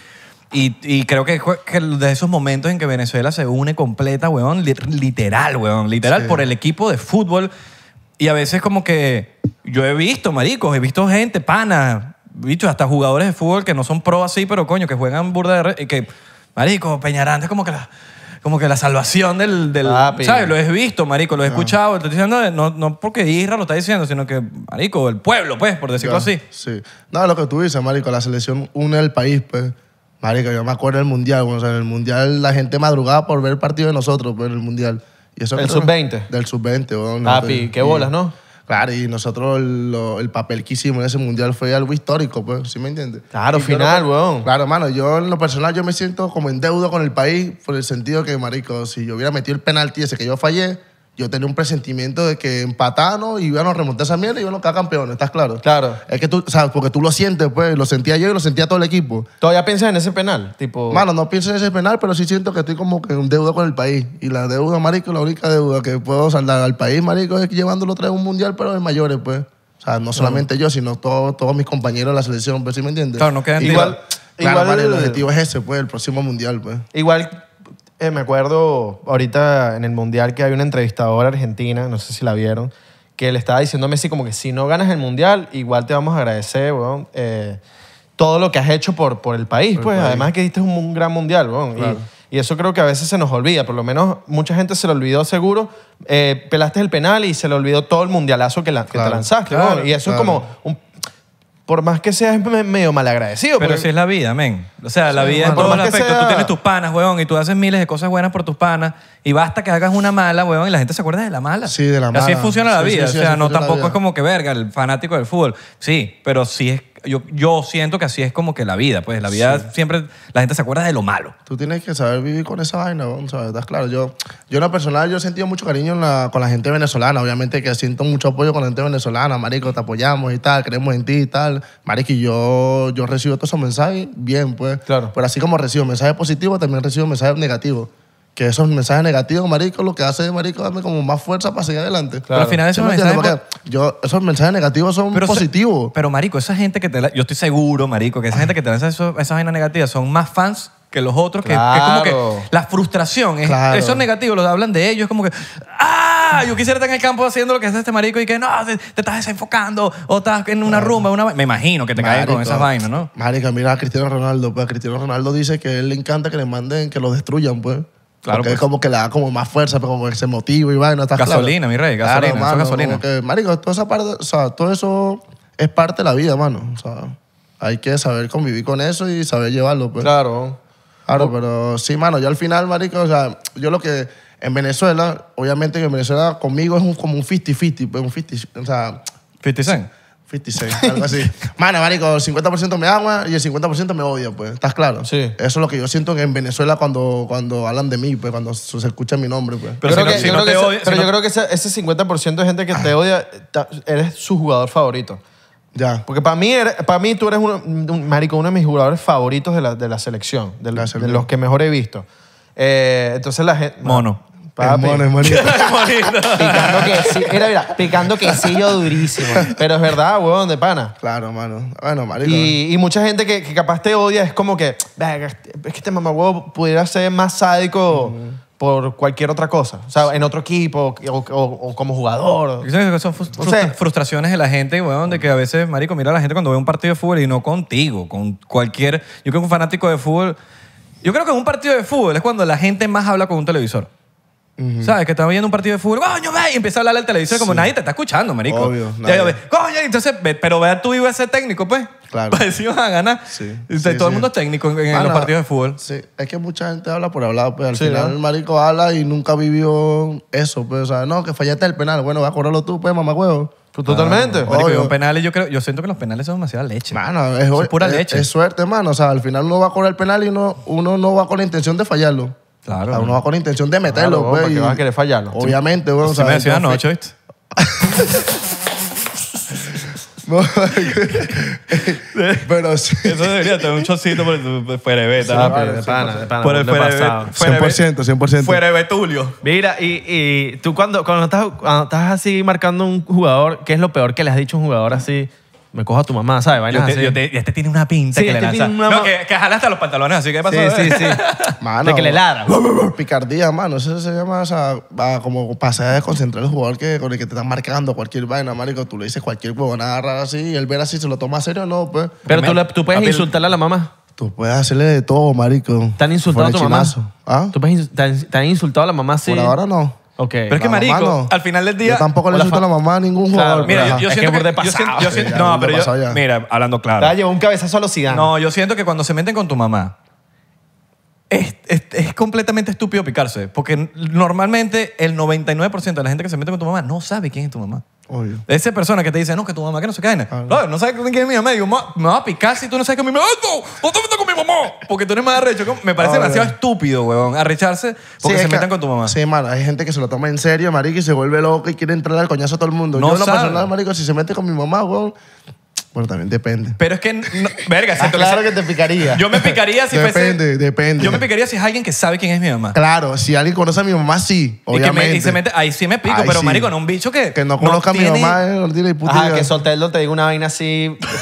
Y, creo que, que, de esos momentos en que Venezuela se une completa, weón, literal, weón, literal, por el equipo de fútbol. Y a veces como que yo he visto, maricos, he visto gente, pana, bicho, hasta jugadores de fútbol que no son pro así, pero coño, que juegan burda de... que, Marico, Peñaranda es como que la, como que la salvación del... del ¿Sabes? Lo he visto, Marico, lo he ah. escuchado. diciendo, no, no porque Israel lo está diciendo, sino que, Marico, el pueblo, pues, por decirlo así. Sí. No, lo que tú dices, marico, la selección une el país, pues. Marico, yo me acuerdo del Mundial, bueno, o sea, en el Mundial la gente madrugaba por ver el partido de nosotros, pues, en el Mundial. Y Del sub 20 del sub 20 no Papi, qué bolas, ¿no? Claro, y nosotros el papel que hicimos en ese mundial fue algo histórico, pues, ¿sí me entiendes? Claro, final, weón. Claro, mano, yo en lo personal yo me siento como en deuda con el país por el sentido que, marico, si yo hubiera metido el penalti ese que yo fallé, yo tenía un presentimiento de que empatamos y iban a remontar esa mierda y iban a quedar campeones, ¿estás claro? Claro. Es que tú, sabes, porque tú lo sientes, pues, lo sentía yo y lo sentía todo el equipo. ¿Todavía piensas en ese penal? Tipo... Mano, no pienso en ese penal, pero sí siento que estoy como que en deuda con el país. Y la deuda, marico, la única deuda que puedo saldar al país, marico, es llevándolo otra un mundial, pero de mayores, pues. O sea, no solamente yo, sino todos, todos mis compañeros de la selección, pues, ¿sí me entiendes? Claro, no igual. claro, el objetivo es ese, pues, el próximo mundial, pues. Igual eh, me acuerdo ahorita en el Mundial que hay una entrevistadora argentina, no sé si la vieron, que le estaba diciendo a Messi como que si no ganas el Mundial, igual te vamos a agradecer, eh, todo lo que has hecho por, por el país, pues además que diste un, gran Mundial, Y, eso creo que a veces se nos olvida, por lo menos mucha gente se lo olvidó seguro, eh, pelaste el penal y se le olvidó todo el mundialazo que, te lanzaste, Y eso es como un por más que seas medio malagradecido. Pero sí es la vida, men. O sea, la vida en todos los aspectos. Tú tienes tus panas, weón, y tú haces miles de cosas buenas por tus panas. Y basta que hagas una mala, weón, y la gente se acuerda de la mala. Sí, de la mala. Así funciona la vida. o sea, no tampoco es como que verga, el fanático del fútbol. Sí, pero sí es yo, yo siento que así es como que la vida, pues la vida siempre, la gente se acuerda de lo malo. Tú tienes que saber vivir con esa vaina, a ¿sabes? Estás claro. Yo, yo en lo personal, yo he sentido mucho cariño con la gente venezolana, obviamente que siento mucho apoyo con la gente venezolana, marico, te apoyamos y tal, creemos en ti y tal. Marico, y yo, yo recibo todos esos mensajes, bien, pues. Claro. Pero así como recibo mensajes positivos, también recibo mensajes negativos que esos mensajes negativos, marico, lo que hace, marico, darme como más fuerza para seguir adelante. Pero al final esos mensajes... yo, esos mensajes negativos son positivos. pero, marico, esa gente que te... yo estoy seguro, marico, que esa gente que te lanza esas vainas negativas son más fans que los otros, que, como que la frustración, esos negativos, eso los hablan de ellos, es como que, ¡ah! Yo quisiera estar en el campo haciendo lo que hace este marico y que no, te, estás desenfocando o estás en una rumba, una Me imagino que te caen con esas vainas, ¿no? Marico, mira a Cristiano Ronaldo, pues Cristiano Ronaldo dice que él le encanta que le manden, que lo destruyan, pues. Claro. Porque es pues. como que le da como más fuerza, pero como ese motivo y vaina. ¿estás gasolina, mi rey, gasolina. Claro, mano, eso es gasolina. Como que, marico, toda esa parte, o sea, todo eso es parte de la vida, mano. O sea, hay que saber convivir con eso y saber llevarlo, pues. Claro. Claro, pero sí, mano, yo al final, marico, o sea, yo lo que en Venezuela, obviamente que en Venezuela conmigo es como un 50-50, pues un 50, o sea... 50 cent algo así. Mano, marico, 50% me ama y el 50% me odia, pues. ¿Estás claro? Sí. Eso es lo que yo siento en Venezuela cuando, cuando hablan de mí, pues, cuando se escucha mi nombre, pues. Pero yo creo que, ese, 50% de gente que te ah. odia, eres su jugador favorito. Ya. Porque para mí, para mí tú eres un, marico, uno de mis jugadores favoritos de la, selección, de, los que mejor he visto. Eh, entonces la gente... Mono. picando quesillo. picando durísimo. Pero es verdad, huevón, de pana. Claro, mano. Bueno, Y, mucha gente que, capaz te odia es como que, es que este mamahuevo pudiera ser más sádico por cualquier otra cosa. O sea, en otro equipo o, como jugador. son frustraciones de la gente, weón, de que a veces, marico, mira a la gente cuando ve un partido de fútbol y no contigo, con cualquier... Yo creo que un fanático de fútbol... Yo creo que en un partido de fútbol es cuando la gente más habla con un televisor. ¿Sabes? Que estaba viendo un partido de fútbol, coño, ve, y empieza a hablar al televisor como nadie te está escuchando, marico. Obvio, Ya yo y entonces, pero a ser ese técnico, pues. Claro. Pues a ganar. Sí, todo el mundo es técnico en, los partidos de fútbol. Sí, es que mucha gente habla por hablar, pues al final el marico habla y nunca vivió eso, pues, o sea, no, que fallaste el penal, bueno, va a correrlo tú, pues, mamá huevo. Pues totalmente. penales, yo creo, yo siento que los penales son demasiada leche. Mano, es, pura leche. Es, suerte, mano, o sea, al final uno va a correr el penal y uno, uno no va con la intención de fallarlo. Claro. uno va con intención de meterlo, güey. Claro, pues, vas a querer fallarlo. Obviamente, güey. Sí, me decía anoche, ¿viste? pero sí. Eso debería tener un chocito por el Ferebeta. de pana, de pana. Por el Ferebeta. 100%, 100%. Tulio. Mira, y, y tú cuando, cuando, estás, cuando estás así marcando un jugador, ¿qué es lo peor que le has dicho a un jugador así? me cojo a tu mamá, ¿sabes? y este tiene una pinta que le este lanza. que, que jala hasta los pantalones, así que pasó. Sí, sí, sí. Mano, de que le ladra. Picardía, mano. Eso se llama o sea, va como pasar a desconcentrar el jugador que, con el que te están marcando cualquier vaina, marico. Tú le dices cualquier nada raro así y él ver así, ¿se lo toma a serio o no? Pues. Pero tú, tú puedes insultarle a la mamá. Tú puedes hacerle de todo, marico. ¿Te han insultado a tu mamá? ¿Ah? ¿Tú puedes te, insultado a la mamá sí Por ahora no. Pero es que, marico, al final del día... tampoco le insulto a la mamá a ningún jugador. Mira, yo, que siento que... yo siento- no, pero yo... Mira, hablando claro. un cabezazo a los ciganos. No, yo siento que cuando se meten con tu mamá, es, es, completamente estúpido picarse, porque normalmente el 99% de la gente que se mete con tu mamá no sabe quién es tu mamá. Obvio. Esa persona que te dice, no, que tu mamá que no se cae. No, no sabe quién es mi mamá. me va a picar si tú no sabes que mi mamá. ¡No te metas con mi mamá! Porque tú eres más arrecho. Me parece ah, demasiado estúpido, weón, arrecharse porque se metan con tu mamá. Sí, man, hay gente que se lo toma en serio, marico, y se vuelve loco y quiere entrar al coñazo a todo el mundo. No Yo, lo marico, si se mete con mi mamá, weón, bueno, también depende. Pero es que, verga, si Ah, claro que te picaría. Yo me picaría si Depende, depende. Yo me picaría si es alguien que sabe quién es mi mamá. Claro, si alguien conoce a mi mamá, sí, Y, que me- obviamente. ahí sí me pico, pero marico, no un bicho que. Que no conozca a mi mamá, eh, dile, puta Ajá, que Sotelo te diga una vaina así.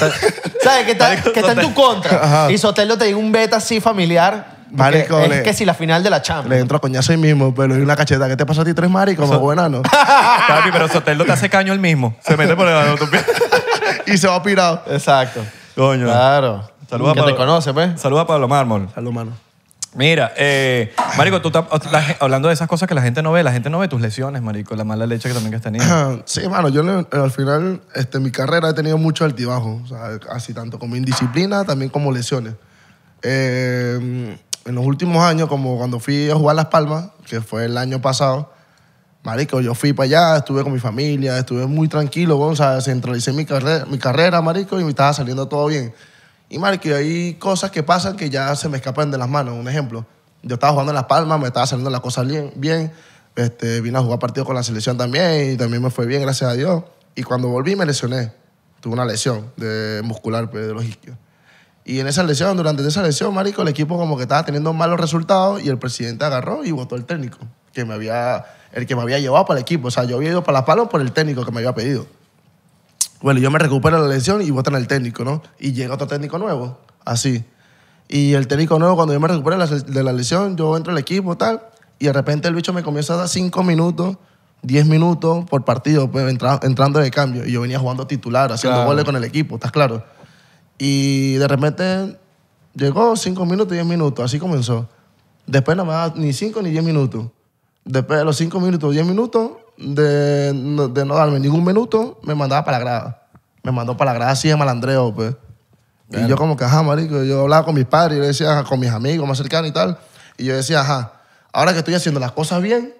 ¿Sabes? Que está, que está en tu contra. Y Sotelo te diga un beta así familiar. Marico, es que si la final de la Le entro a coñazo ahí mismo, pero es una cacheta. ¿Qué te pasa a ti, tres maricos? Como buena, ¿no? pero Sotelo te hace caño el mismo. Se mete por lado de tu pie y se va pirado. Exacto. Coño. Claro. Saluda que te conoce, pues. Saluda a Pablo Mármol. Saludos, mano. Mira, eh, Marico, tú estás hablando de esas cosas que la gente no ve. La gente no ve tus lesiones, Marico, la mala leche que también has tenido. Sí, mano, yo al final, este, mi carrera he tenido mucho altibajo, o así tanto como indisciplina, también como lesiones. Eh, en los últimos años, como cuando fui a jugar Las Palmas, que fue el año pasado, marico, yo fui para allá, estuve con mi familia, estuve muy tranquilo, bueno, o centralicé mi, carrera, marico, y me estaba saliendo todo bien. Y, marico, hay cosas que pasan que ya se me escapan de las manos. Un ejemplo, yo estaba jugando en Las Palmas, me estaba saliendo las cosas bien, bien. Este, vine a jugar partido con la selección también y también me fue bien, gracias a Dios. Y cuando volví me lesioné. Tuve una lesión de muscular pues, de los isquios. Y en esa lesión, durante esa lesión, marico, el equipo como que estaba teniendo malos resultados y el presidente agarró y votó al técnico que me había el que me había llevado para el equipo. O sea, yo había ido para Las palos por el técnico que me había pedido. Bueno, yo me recupero de la lesión y votan el técnico, ¿no? Y llega otro técnico nuevo, así. Y el técnico nuevo, cuando yo me recupero de la lesión, yo entro al equipo, tal, y de repente el bicho me comienza a dar cinco minutos, diez minutos por partido, pues, entrando de cambio. Y yo venía jugando titular, haciendo goles con el equipo, ¿estás claro? Y de repente llegó cinco minutos, 10 minutos, así comenzó. Después no me da ni cinco ni 10 minutos. Después de los 5 minutos, 10 minutos, de, no- darme ningún minuto, me mandaba para la grada. Me mandó para la grada así de malandreo, pues. Y yo como que, ajá, marico, yo hablaba con mis padres, yo decía, ajá, con mis amigos más cercanos y tal. Y yo decía, ajá, ahora que estoy haciendo las cosas bien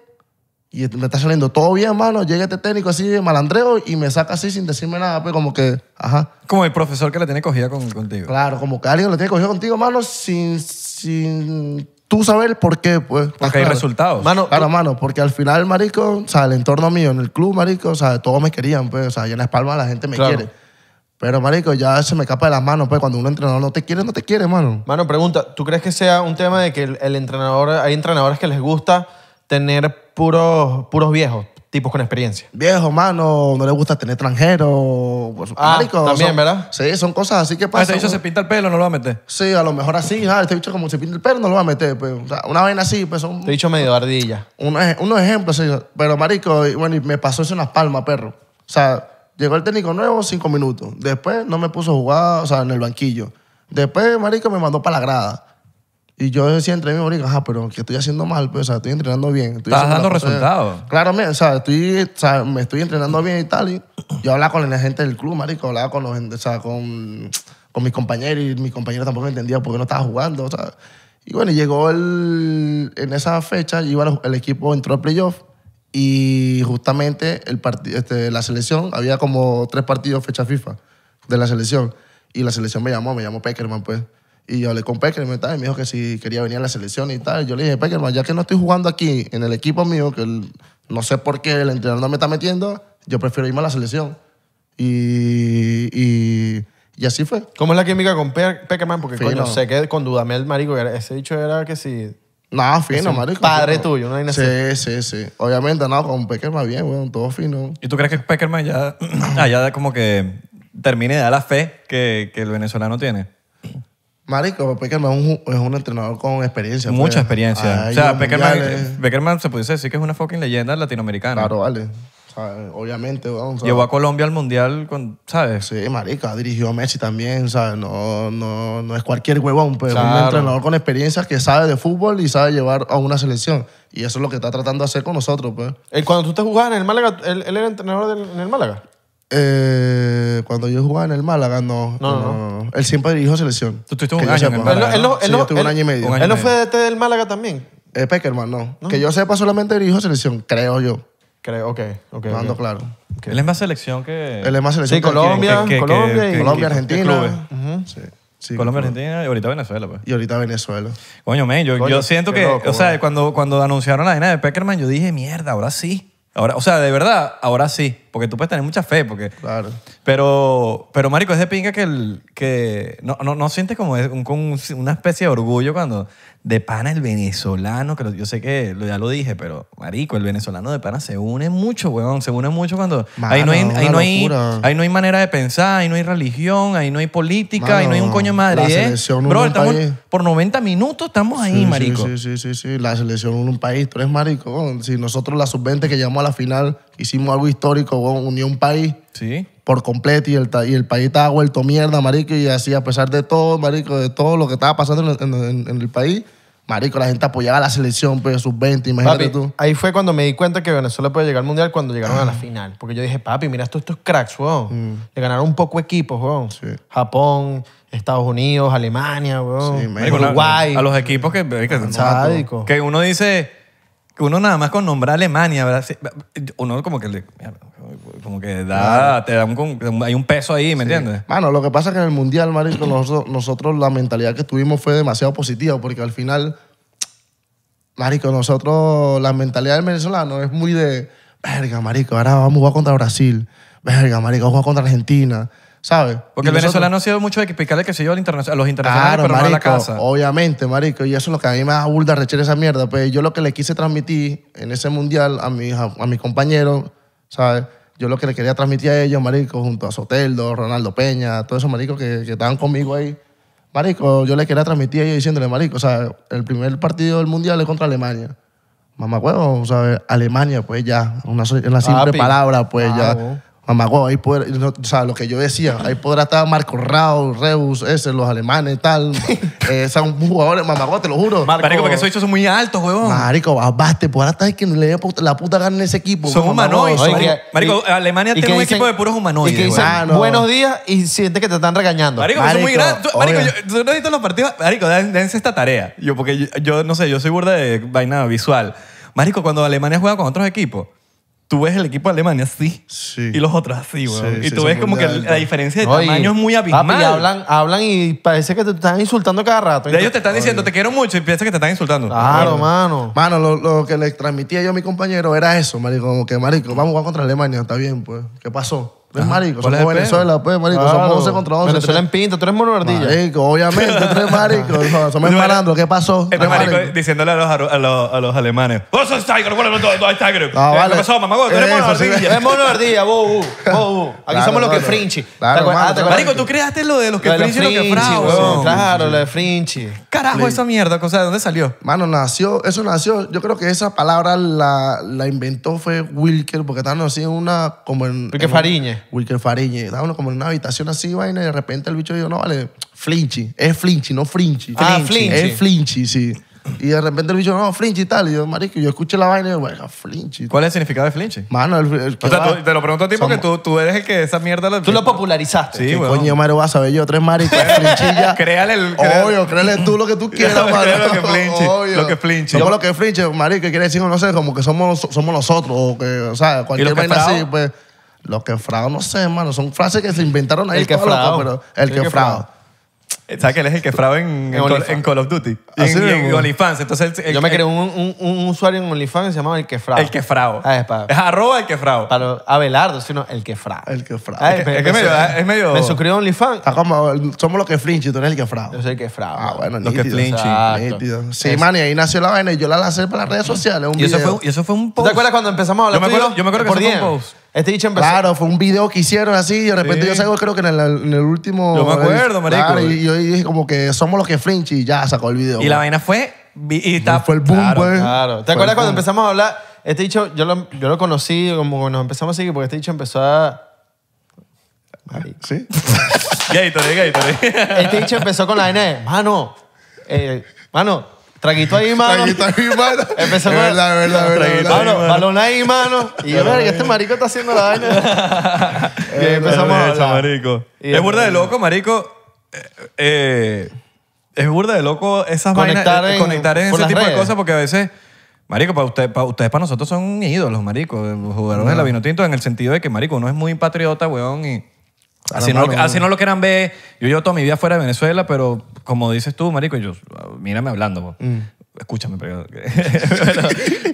y me está saliendo todo bien, mano, llega este técnico así de malandreo y me saca así sin decirme nada, pues como que, ajá. Como el profesor que le tiene cogida contigo. Claro, como que alguien lo tiene cogido contigo, mano, sin, sin tú saber por qué, pues. Porque hay resultados. Mano, claro, mano, porque al final, marico, o sea, el entorno mío en el club, marico, o sea, todos me querían, pues, o sea, y en la la gente me quiere. Pero, marico, ya se me capa de las manos, pues, cuando un entrenador no te quiere, no te quiere, mano. Mano, pregunta, ¿tú crees que sea un tema de que el, entrenador, hay entrenadores que les gusta tener puros viejos? tipos con experiencia. Viejo, mano, no le gusta tener extranjeros. Pues, ah, también, ¿verdad? Sí, son cosas así que ah, este pasan. este bicho se pinta el pelo, no lo va a meter. Sí, a lo mejor así, ah, este bicho como se pinta el pelo, no lo va a meter. Pues, o sea, una vaina así, pues son... Te este he dicho medio ardilla. unos ejemplos, pero marico, bueno, y me pasó eso en Las Palmas, perro. O sea, llegó el técnico nuevo, cinco minutos. Después no me puso a jugar, o sea, en el banquillo. Después, marico, me mandó para la grada. Y yo decía entre mí, ahorita, ajá, pero que estoy haciendo mal, pues, o sea, estoy entrenando bien. Estás dando resultados. Claro, o sea, estoy, me estoy entrenando bien y tal. Y yo hablaba con la gente del club, marico, hablaba con los, o sea, con, con mis compañeros y mis compañeros tampoco entendían por qué no estaba jugando, o sea. Y bueno, llegó el, en esa fecha, iba el equipo entró al playoff y justamente el este, la selección, había como tres partidos fecha FIFA de la selección. Y la selección me llamó, me llamó Peckerman, pues y yo hablé con Peckerman y me dijo que si quería venir a la selección y tal. Yo le dije, Peckerman, ya que no estoy jugando aquí en el equipo mío, que no sé por qué el entrenador no me está metiendo, yo prefiero irme a la selección. Y, y, así fue. ¿Cómo es la química con Peckerman? Porque no sé que con Dudamel, marico, ese dicho era que si... No, fino, marico. Padre tuyo, no hay necesidad. Sí, sí, sí. Obviamente, no, con Peckerman bien, bueno, todo fino. ¿Y tú crees que Peckerman ya, ya como que termine de dar la fe que, que el venezolano tiene? Marico, Peckerman es un, entrenador con experiencia. Pues. Mucha experiencia. o sea, Peckerman, se puede decir que es una fucking leyenda latinoamericana. Claro, vale. obviamente, Llevó a Colombia al mundial, ¿sabes? Sí, marica, dirigió a Messi también, ¿sabes? No, no, no es cualquier huevón, pero pues, es un entrenador con experiencia que sabe de fútbol y sabe llevar a una selección. Y eso es lo que está tratando de hacer con nosotros, pues. Eh, cuando tú te jugabas en el Málaga, él, era entrenador del, en el Málaga. Eh, cuando yo jugaba en el Málaga, no. No, no, Él siempre dirigió selección. Tú estuviste un año en el Él, no, él, un año y medio. Él no fue este del Málaga también. Eh, Peckerman, no. Que yo sepa, solamente dirijo selección, creo yo. Creo, ok, ok. ando claro. Él es más selección que... Él es más selección. Sí, Colombia, Colombia y- Colombia, Argentina. Sí, Colombia, Argentina y ahorita Venezuela, pues. Y ahorita Venezuela. Coño, me yo, yo siento que, o sea, cuando, cuando anunciaron la vaina de Peckerman, yo dije, mierda, ahora sí o sea, de verdad, ahora sí. Porque tú puedes tener mucha fe, porque... Claro. Pero, pero marico, es de pinga que... El, que no, no, sientes como una especie de orgullo cuando de pana el venezolano, que yo sé que ya lo dije, pero marico, el venezolano de pana se une mucho, weón, se une mucho cuando ahí, no hay, ahí, no hay, manera de pensar, ahí no hay religión, ahí no hay política, ahí no hay un coño de madre. ¿eh? Bro, estamos, por 90 minutos estamos ahí, marico. Sí, sí, sí, sí, la selección un país, tú eres marico, si nosotros la sub-20 que llegamos a la final hicimos algo histórico, weón, unió un país. Sí por completo y el, y el país estaba vuelto mierda, marico, y así a pesar de todo, marico, de todo lo que estaba pasando en, el país, marico, la gente apoyaba a la selección, pues, sus 20 imagínate tú. Ahí fue cuando me di cuenta que Venezuela puede llegar al Mundial cuando llegaron a la final, porque yo dije, papi, mira esto estos cracks, weón. Mm. Le ganaron un poco equipos, weón. Japón, Estados Unidos, Alemania, weón. Sí, Uruguay. A, los equipos que, que, uno dice... Que uno nada más con nombrar Alemania, ¿verdad? Uno como que le como que da, te hay un peso ahí, ¿me entiendes? Bueno, lo que pasa es que en el Mundial, marico, nosotros, la mentalidad que tuvimos fue demasiado positiva porque al final, marico, nosotros, la mentalidad del venezolano es muy de, verga, marico, ahora vamos a jugar contra Brasil, verga, marico, vamos a jugar contra Argentina. ¿sabes? Porque el venezolano ha sido mucho de explicarle que se lleva a los internacionales, pero no a la casa. Obviamente, marico, y eso es lo que a mí me da burda rechera esa mierda. Pues yo lo que le quise transmitir en ese mundial a mi a mis compañeros, ¿sabes? yo lo que le quería transmitir a ellos, marico, junto a Soteldo, Ronaldo Peña, todos esos maricos que, estaban conmigo ahí, marico, yo le quería transmitir a ellos diciéndole, marico, o sea, el primer partido del Mundial es contra Alemania. Mamá huevo, o sea, Alemania, pues ya, una, simple palabra, pues ah, ya. Mamagó, ahí poder, o sea, lo que yo decía, ahí podrá estar Marco Rao, Reus, ese, los alemanes, tal. eh, son jugadores, Mamagó, te lo juro. Marico, porque esos hechos son muy altos, huevón. Marico, baste, podrá estar que le dé la puta gana en ese equipo. Son humanoides. Marico, Alemania tiene un equipo de puros humanoides. Y que dicen ah, buenos días y sientes que te están regañando. Marico, son muy grandes. Marico, yo, tú no visto los partidos. Marico, dense esta tarea. Yo, porque yo, yo no sé, yo soy burda de vaina visual. Marico, cuando Alemania juega con otros equipos tú ves el equipo de Alemania sí. y los otros así, güey. Sí, y tú ves como que la diferencia de tamaño es muy abismal. hablan, hablan y parece que te están insultando cada rato. ellos te están diciendo te quiero mucho y piensas que te están insultando. Claro, mano. Mano, lo, que le transmitía yo a mi compañero era eso, marico. Como que, marico, vamos a jugar contra Alemania, está bien, pues. ¿Qué pasó? Pues, es marico, somos Venezuela, pues, marico. Somos contra Venezuela en pinta, tú eres mono ardilla. obviamente, tú eres marico. somos ¿qué pasó? Este marico, diciéndole a los, alemanes, vos oh, sos tiger, es tiger? Ah, eh, ¿Qué pasó, mamá? Tú eres mono ardilla. Eres ardilla, Aquí somos los que frinchi. Ah, marico, tú creaste lo de los que frinchi y los que Claro, lo de frinchi. Carajo, esa mierda, sea, ¿de dónde salió? Mano, nació, eso nació, yo creo que esa palabra la inventó fue Wilker, porque estaban así en una, como en... Wilker Fariñe, uno como en una habitación así, vaina, y de repente el bicho dijo, no, vale, Flinchy, es Flinchy, no Frinchy. Ah, Flinchy. Es Flinchy, sí. Y de repente el bicho, no, Flinchy y tal. Y yo, marico, yo escuché la vaina y digo, bueno, Flinchy. ¿Cuál es el significado de Flinchy? Mano, O sea, te lo pregunto a ti porque tú, tú eres el que esa mierda... Tú lo popularizaste. Sí, ¿Qué coño, Mario, vas a ver yo? Tres maricos, flinchillas? Créale el... créale- Obvio, créale tú lo que tú quieras, Mario. lo que flinche, lo que flinche. Somos lo que marico, ¿qué quiere decir, no sé, como que somos, somos nosotros, o que, o sea, cualquier vaina así, pues. Los quefraos, no sé, hermano. Son frases que se inventaron ahí. El quefrado. pero el, el quefrado. Eh, ¿Sabes que él es el quefrado en, en, Call of Duty? ¿Ah, en, OnlyFans. Entonces, Yo me creé un, usuario en OnlyFans que se llamaba El Quefrao. El Quefrao. Ah, es, arroba El Quefrao. Para Abelardo, sino El Quefrao. El Quefrao. Ah, es, que medio, es medio... Me suscribí a OnlyFans. como, somos los que y tú eres El Quefrao. Yo soy El Quefrao. Ah, bueno, Los nítido, que flinch. Sí, man, y ahí nació la vaina y yo la lancé para las redes sociales, y Eso fue, un post. ¿Te acuerdas cuando empezamos a hablar Yo me acuerdo, yo me acuerdo que un post. Este dicho empezó. Claro, fue un video que hicieron así y de repente yo salgo, creo que en el, último. Yo me acuerdo, marico. Claro, y yo dije como que somos los que flinch y ya sacó el video. Y la vaina fue. Y está, Fue el boom, Claro, Claro. ¿Te acuerdas cuando empezamos a hablar? Este dicho, yo lo, yo lo conocí, como cuando nos empezamos a seguir, porque este dicho empezó a. Sí. Gatorade, Gatorade. Este dicho empezó con la N. Mano, eh, mano, Traguito ahí, mano. Traguito ahí, mano. Empezamos. verdad, verdad, verdad. balón ahí, mano. Y yo, verga, este marico está haciendo la vaina. y eh, empezamos a marico. es burda de loco, marico. Eh, eh, es burda de loco esas vainas. conectar en ese tipo de cosas porque a veces... Marico, para, ustedes, para nosotros son ídolos, marico. Jugadores de la Vinotinto en el sentido de que, marico, uno es muy patriota, weón, y Así no, lo, así no quieran ver. Yo llevo toda mi vida fuera de Venezuela, pero como dices tú, marico, yo, mírame hablando. Mm. Escúchame, pero...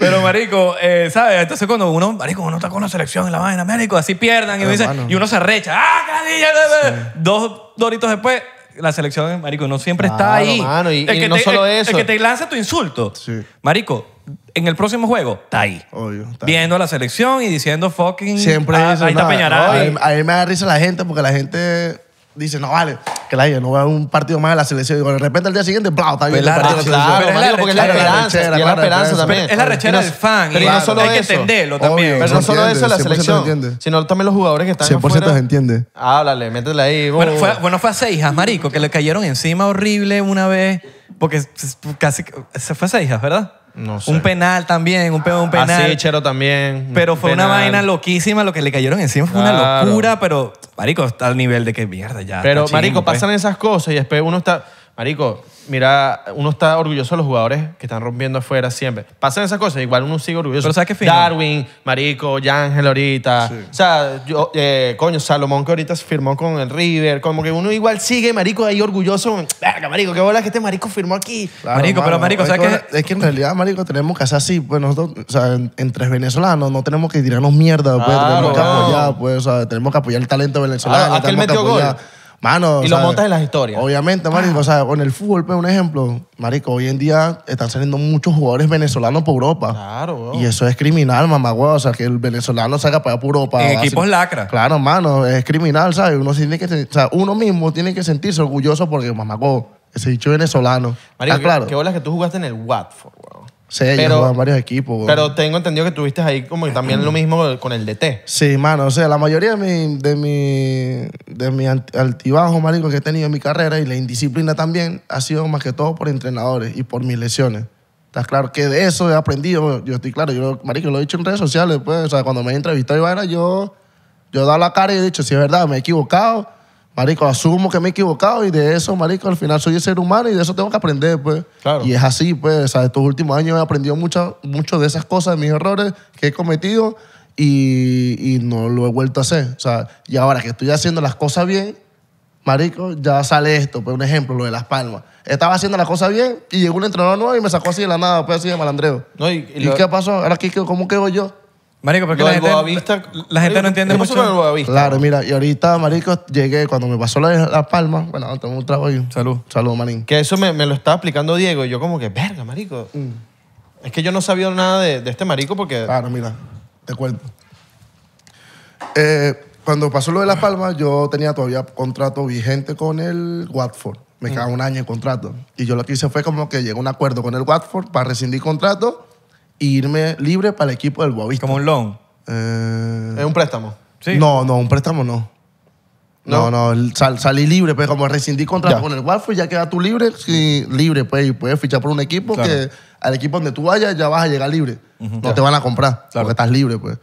pero, marico, eh, ¿sabes? Entonces cuando uno, marico, uno está con la selección en la vaina, marico, así pierdan y, uno y uno se arrecha. ¡Ah, carilla! Dos doritos después, la selección, marico, no siempre está ahí. y- no solo eso. El que te lanza tu insulto. Sí. Marico, en el próximo juego está ahí. Obvio, viendo la selección y diciendo fucking. Siempre ahí está Peñarol. a, mí me da risa la gente porque la gente dice, no vale, que la haya, no va a un partido más de la selección. Y de repente al día siguiente, bla, Está bien. partido porque es la esperanza. Es la también. Es la rechera del fan. y no solo hay eso. que entenderlo también. pero no solo eso de la selección, sino también los jugadores que están 100% se entiende. Háblale, métele ahí. Bueno, fue, bueno, fue a Seijas, marico, que le cayeron encima horrible una vez. Porque casi... Se fue a Seijas, ¿verdad? Un penal también, un, pe un ah, penal. Así, Chero también. Pero fue una vaina loquísima, lo que le cayeron encima fue una locura, pero Marico está al nivel de que mierda ya. Pero Marico, pues. pasan esas cosas y después uno está... Marico, mira, uno está orgulloso de los jugadores que están rompiendo afuera siempre. Pasan esas cosas, igual uno sigue orgulloso. Pero ¿sabes qué Darwin, Marico, Yángel ahorita. O sea, yo, eh, coño, Salomón que ahorita se firmó con el River. Como que uno igual sigue, Marico, ahí orgulloso. Verga, Marico, qué bola que este Marico firmó aquí. marico, pero Marico, ¿sabes qué? Es? que en realidad, Marico, tenemos que hacer así. Pues nosotros, o sea, entre venezolanos, no tenemos que tirarnos mierda. Pues, tenemos que apoyar, pues, o sea, tenemos que apoyar el talento venezolano. Ah, aquel metió gol. Mano, y lo montas en las historias. Obviamente, marico. O sea, con el fútbol, pues, un ejemplo. Marico, hoy en día están saliendo muchos jugadores venezolanos por Europa. Claro, güey. Y eso es criminal, mamá, O sea, que el venezolano salga para allá por Europa. En equipos lacra. Claro, mano. Es criminal, ¿sabes? Uno, tiene que, o sea, uno mismo tiene que sentirse orgulloso porque, mamá, ese dicho venezolano. Marico, claro? qué bolas que tú jugaste en el Watford, güey. Sí, pero, varios equipos. Pero tengo entendido que tuviste ahí como que también lo mismo con el DT. Sí, mano. O sea, la mayoría de mi, de mi, de mi altibajo, marico, que he tenido en mi carrera y la indisciplina también ha sido más que todo por entrenadores y por mis lesiones. Estás claro que de eso he aprendido. Yo estoy claro, yo, marico, lo he dicho en redes sociales. Pues, o sea, cuando me he entrevistado y yo, yo he dado la cara y he dicho, si es verdad, me he equivocado Marico, asumo que me he equivocado y de eso, Marico, al final soy el ser humano y de eso tengo que aprender, pues. Claro. Y es así, pues. O estos últimos años he aprendido muchas mucho de esas cosas, de mis errores que he cometido y, no lo he vuelto a hacer. O sea, y ahora que estoy haciendo las cosas bien, Marico, ya sale esto. Pues un ejemplo, lo de Las Palmas. Estaba haciendo las cosas bien y llegó un entrenador nuevo y me sacó así de la nada, pues así de malandreo. y, qué pasó? Ahora, aquí, ¿cómo quedo yo? Marico, porque la gente, la, gente no entiende mucho. Claro, mira, y ahorita, marico, llegué cuando me pasó la, la palma. Bueno, tengo un trago ahí. Salud. Salud, manín. Que eso me, me lo estaba explicando Diego y yo como que, verga, marico. Mm. Es que yo no sabía nada de, este marico porque... Claro, mira, te cuento. Eh, cuando pasó lo de la palma, yo tenía todavía contrato vigente con el Watford. Me mm. quedaba un año en contrato. Y yo lo que hice fue como que llegó a un acuerdo con el Watford para rescindir contrato irme libre para el equipo del guavista. ¿Como un loan? Eh, es un préstamo. No, no, un préstamo no. No, no, salí libre, pues como rescindí contrato con el y ya queda tú libre, sí, libre, pues, y puedes fichar por un equipo que al equipo donde tú vayas ya vas a llegar libre. No te van a comprar, porque estás libre, pues.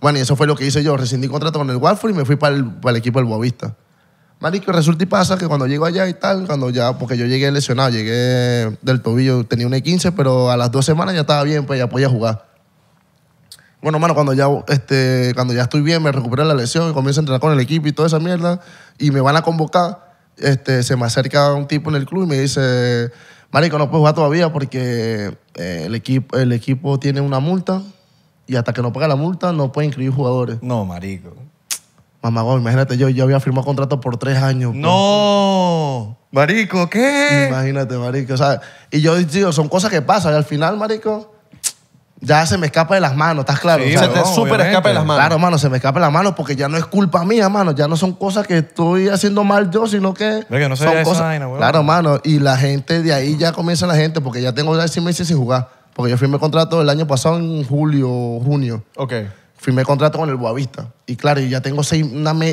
Bueno, y eso fue lo que hice yo, rescindí contrato con el Watford y me fui para el, para el equipo del guavista. Marico, resulta y pasa que cuando llego allá y tal, cuando ya, porque yo llegué lesionado, llegué del tobillo, tenía un E15, pero a las dos semanas ya estaba bien, pues ya podía jugar. Bueno, mano, cuando ya, este, cuando ya estoy bien, me recuperé la lesión y comienzo a entrenar con el equipo y toda esa mierda, y me van a convocar, este, se me acerca un tipo en el club y me dice, Marico, no puedes jugar todavía porque eh, el, equipo, el equipo tiene una multa y hasta que no paga la multa no puede incluir jugadores. No, Marico. Mamagón, imagínate, yo, yo había firmado contrato por tres años. Pues. ¡No! Marico, ¿qué? Imagínate, marico. O sea, y yo digo, son cosas que pasan. Y al final, marico, ya se me escapa de las manos, ¿estás claro? se te súper escapa de las manos. Claro, mano, se me escapa de las manos porque ya no es culpa mía, mano. Ya no son cosas que estoy haciendo mal yo, sino que, no son cosas. claro, mano. Y la gente de ahí ya comienza la gente porque ya tengo ya seis meses sin jugar. Porque yo firmé contrato el año pasado en julio, junio. Ok firmé contrato con el Boavista. Y claro, ya tengo, seis,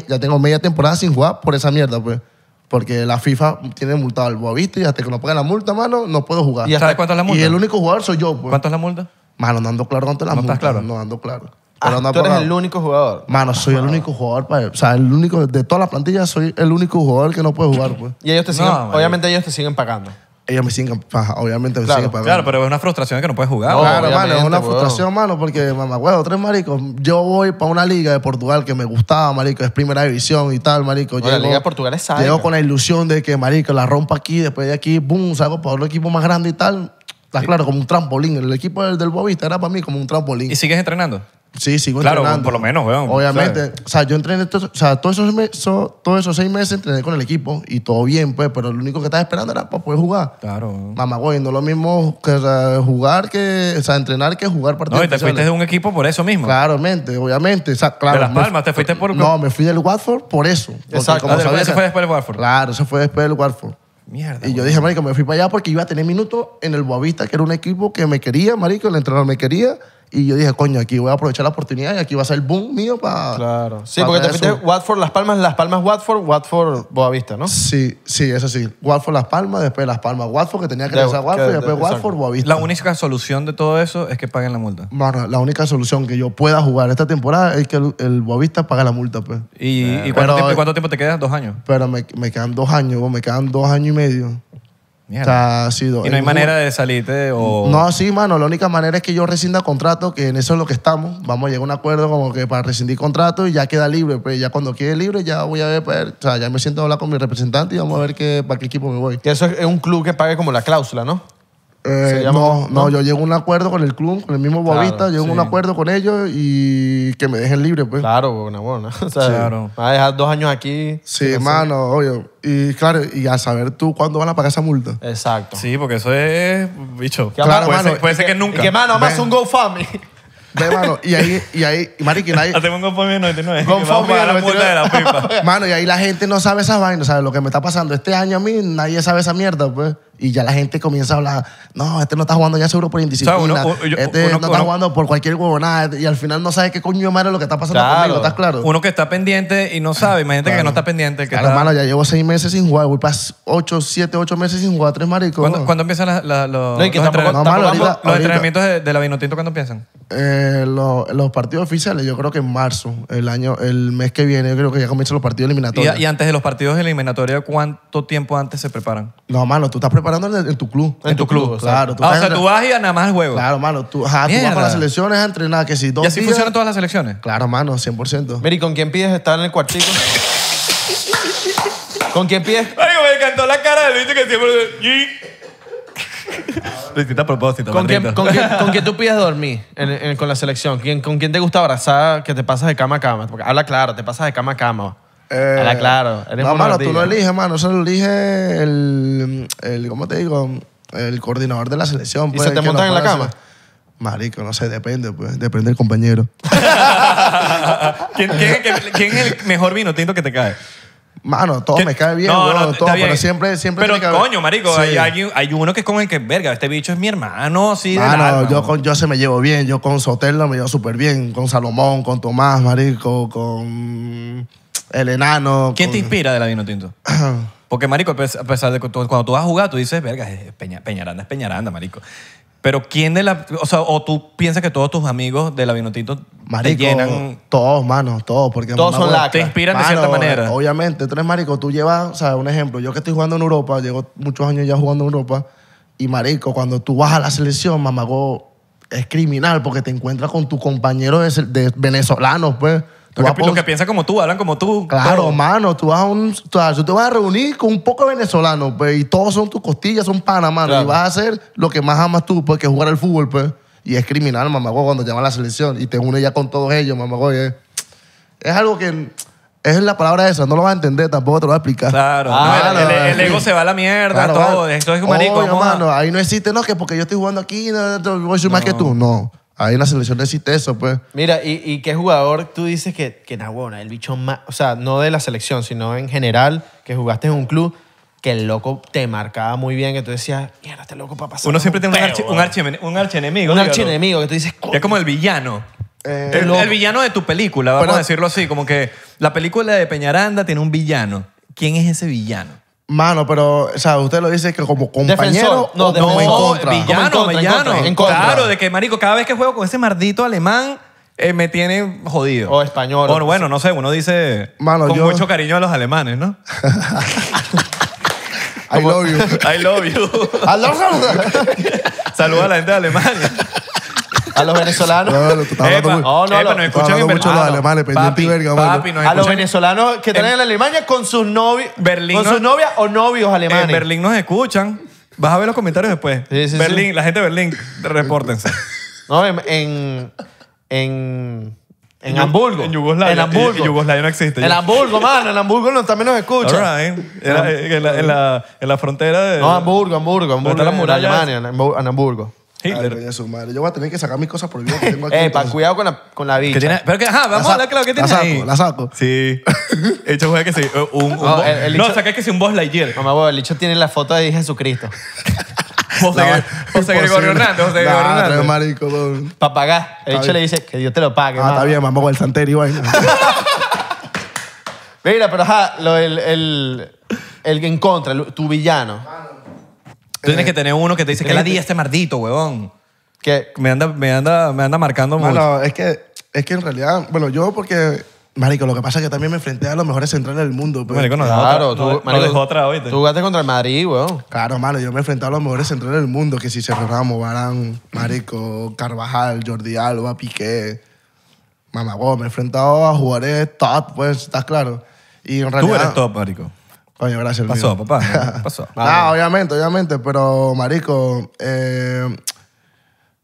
ya tengo media temporada sin jugar por esa mierda, pues. Porque la FIFA tiene multado al Boavista y hasta que no pague la multa, mano, no puedo jugar. ¿Y hasta cuánto es la multa? Y el único jugador soy yo, pues. ¿Cuánto es la multa? Mano, no ando claro cuánto la ¿No multa. claro? No ando claro. Ah, tú eres el único jugador. Mano, soy el único jugador. o sea, el único de toda la plantilla soy el único jugador que no puede jugar, pues. Y ellos te siguen, obviamente ellos te siguen pagando ella me siguen, obviamente me claro, siguen Claro, pero es una frustración que no puedes jugar. claro, mano, es una frustración, mano, porque, mamá, weón, tres maricos. Yo voy para una liga de Portugal que me gustaba, marico, es primera división y tal, marico. la liga de Portugal es Llego con la ilusión de que, marico, la rompa aquí, después de aquí, boom, salgo para otro equipo más grande y tal. Está claro, como un trampolín. El equipo del, del Bobista era para mí como un trampolín. ¿Y sigues entrenando? Sí, sí claro, Claro, por lo menos, Obviamente. O sea, yo entrené, o sea, todos esos, todos esos seis meses entrené con el equipo y todo bien, pues, pero lo único que estaba esperando era para poder jugar. Claro. Mamá, no es lo mismo que jugar que, o sea, entrenar que jugar partidos. No, y te fuiste de un equipo por eso mismo. Claramente, obviamente. O sea, claro, de Las Palmas, te fuiste por. No, me fui del Watford por eso. sea Como ah, eso fue después del Watford. Claro, eso fue después del Watford. Mierda. Y yo dije, marico, me fui para allá porque iba a tener minutos en el Boavista, que era un equipo que me quería, marico, el entrenador me quería. Y yo dije, coño, aquí voy a aprovechar la oportunidad y aquí va a ser el boom mío para. Claro. Sí, porque te fuiste Watford, Las Palmas, Las Palmas, Watford, Watford, Boavista, ¿no? Sí, sí, eso sí. Watford, Las Palmas, después Las Palmas, Watford, que tenía que regresar Watford, y después Watford, Boavista. La única solución de todo eso es que paguen la multa. Bueno, la única solución que yo pueda jugar esta temporada es que el, Boavista pague la multa, pues. ¿Y, eh, cuánto, tiempo, te quedas? ¿Dos años? Pero me, me quedan dos años, me quedan dos años y medio sido. Y no hay manera de salirte o. No, sí, mano. La única manera es que yo rescinda contrato, que en eso es lo que estamos. Vamos a llegar a un acuerdo como que para rescindir contrato y ya queda libre. pero pues, ya cuando quede libre, ya voy a ver. Pues, o sea, ya me siento a hablar con mi representante y vamos a ver qué, para qué equipo me voy. Que eso es un club que pague como la cláusula, ¿no? Eh, no, no, yo llego a un acuerdo con el club, con el mismo Bobita, llego a un acuerdo con ellos y que me dejen libre, pues. Claro, bueno, bueno. O sea, sí. claro. a dejar dos años aquí. Sí, hermano, obvio. Y claro, y a saber tú cuándo van a pagar esa multa. Exacto. Sí, porque eso es, bicho. Claro, puede, ser, puede ser que, nunca. que, mano, más un GoFundMe. Ve, mano, y ahí, y ahí, y Mari, que Hacemos un GoFundMe en 99. GoFundMe la multa de la pipa. Mano, y ahí la gente no sabe esas vainas, ¿sabes? Lo que me está pasando este año a mí, nadie sabe esa mierda, pues. Y ya la gente comienza a hablar, no, este no está jugando ya seguro por indisciplina, este no está jugando por cualquier huevonada y al final no sabe qué coño madre lo que está pasando conmigo, ¿estás claro? Uno que está pendiente y no sabe, ah, imagínate que no está pendiente. Que claro, ya llevo seis meses sin jugar, voy para ocho, siete, ocho meses sin jugar, tres maricos. ¿Cuándo, empiezan la, los, entrenamientos, de, la Vinotinto? ¿Cuándo empiezan? Eh, los partidos oficiales, yo creo que en marzo, el año, el mes que viene, yo creo que ya comienzan los partidos eliminatorios. ¿Y, antes de los partidos eliminatorios, cuánto tiempo antes se preparan? No, mano, tú estás preparado en, tu club. En, tu, club, claro. Tú o sea, tú vas y a nada más juego. Claro, mano. Tú, vas para las selecciones a entrenar, que si dos Y así funcionan todas las selecciones? Claro, mano, 100%. ¿y con quién pides estar en el cuartito? ¿Con quién pides? Ay, me encantó la cara de Luis que siempre. ¿Con quién, con quién- con tú pides dormir con la selección? ¿Con quién te gusta abrazar que te pasas de cama a cama? Porque habla claro, te pasas de cama a cama. Eh, claro. no, mano, tú lo eliges, mano. Eso lo elige el, el, ¿Cómo te digo? El coordinador de la selección. ¿Y pues, se te montan en la cama? Marico, no sé, depende, pues. Depende del compañero. ¿Quién, es el mejor vino tinto que te cae? Mano, todo me cae bien, no, todo, pero siempre, siempre Pero coño, marico, hay, uno que es con el que, verga, este bicho es mi hermano, sí. no. yo, con, yo se me llevo bien, yo con Sotelo me llevo súper bien, con Salomón, con Tomás, marico, con el enano. ¿Quién te inspira de la vino tinto? Porque, marico, a pesar de que cuando tú vas a jugar, tú dices, verga, es Peñaranda es Peñaranda, marico. Pero ¿quién de la... O sea, o tú piensas que todos tus amigos de la Vinotinto te llenan... todos, mano, todos. Porque todos son Te inspiran de cierta manera. Obviamente. Tú eres marico, tú llevas... O sea, un ejemplo. Yo que estoy jugando en Europa, llevo muchos años ya jugando en Europa. Y, marico, cuando tú vas a la selección, mamago, es criminal porque te encuentras con tus compañeros de venezolanos, pues. Los que, piensan como tú, hablan como tú. Claro, mano, tú vas a un, tú te vas a reunir con un poco de venezolano, pues, y todos son tus costillas, son panas, mano. Y vas a hacer lo que más amas tú, pues, que jugar al fútbol, pues. Y es criminal, mamá, cuando llama a la selección y te une ya con todos ellos, mamá, es, es algo que es la palabra eso. no lo vas a entender, tampoco te lo voy a explicar. Claro, ah, el, ego se va a la mierda, todo. Eso es un marico. mano, ahí no existe, no, que porque yo estoy jugando aquí, no, yo soy no. más que tú. No. Hay una selección de Citeso, pues. Mira, ¿y, y qué jugador tú dices que, que Nabona, el bicho más, o sea, no de la selección, sino en general, que jugaste en un club que el loco te marcaba muy bien, que tú decías, mierda, este loco para pasar. Uno siempre tiene un, un, un archienemigo. Un archienemigo, que tú dices, Es como el villano. Eh, el, villano de tu película, vamos a decirlo así, como que la película de Peñaranda tiene un villano. ¿Quién es ese villano? Mano, pero, o sea, usted lo dice que como compañero no, en contra. Villano, villano. Claro, de que, marico, cada vez que juego con ese mardito alemán, eh, me tiene jodido. O español. bueno, no sé, uno dice Mano, con mucho cariño a los alemanes, ¿no? I love you. I love you. I love you. Saluda a la gente de Alemania a los venezolanos. Oh, escuchan en a los venezolanos que están en, Alemania con sus novios. Con sus novias o novios alemanes. En Berlín nos escuchan. Vas a ver los comentarios después. Berlín, la gente de Berlín, repórtense. No, en. En. En, Hamburgo. en Yugoslavia. En Hamburgo. no existe. En Hamburgo, mano. En Hamburgo también nos escuchan. En la- en la- en la- frontera de... No, Hamburgo, Hamburgo, la en Alemania, en Hamburgo. Ay, su madre. Yo voy a tener que sacar mis cosas por prohibidas que tengo aquí. Eh, pa, cuidado con la, con la bicha. tiene- pero que, ajá, vamos a hablar claro que La saco, ahí. la saco. Sí. El hecho fue que sí. Un, un No, saca el- que sí un Boss Lightyear. Mamá, bueno, el hecho tiene la foto de Jesucristo. José, José Gregorio Hernández. José Gregorio Nah, Hernández. maricos, Para pagar. El Está le dice que Dios te lo pague. Ah, mamá". está bien, mamá con el santero y vaina. Mira, pero ajá, lo, el, el, el en contra, tu villano tienes eh, que tener uno que te dice que la día este mardito, huevón. Que me anda, me anda, me anda marcando mucho. Bueno, es que, es que en realidad, bueno, yo porque, marico, lo que pasa es que también me enfrenté a los mejores centrales del mundo. Pues. Marico, no Claro, tú- marico, dejó otra, oíste. Tú jugaste contra el Madrid, weón. Claro, malo. yo me he enfrentado a los mejores centrales del mundo, que si Sergio Ramos, Barán, Marico, Carvajal, Jordi Alba, Piqué, Mamagó, me he enfrentado a jugadores top, pues, ¿estás claro? Y en realidad... Tú eres top, marico. Coño, gracias. Pasó, papá. Pasó. Ah, obviamente, obviamente, pero marico, eh,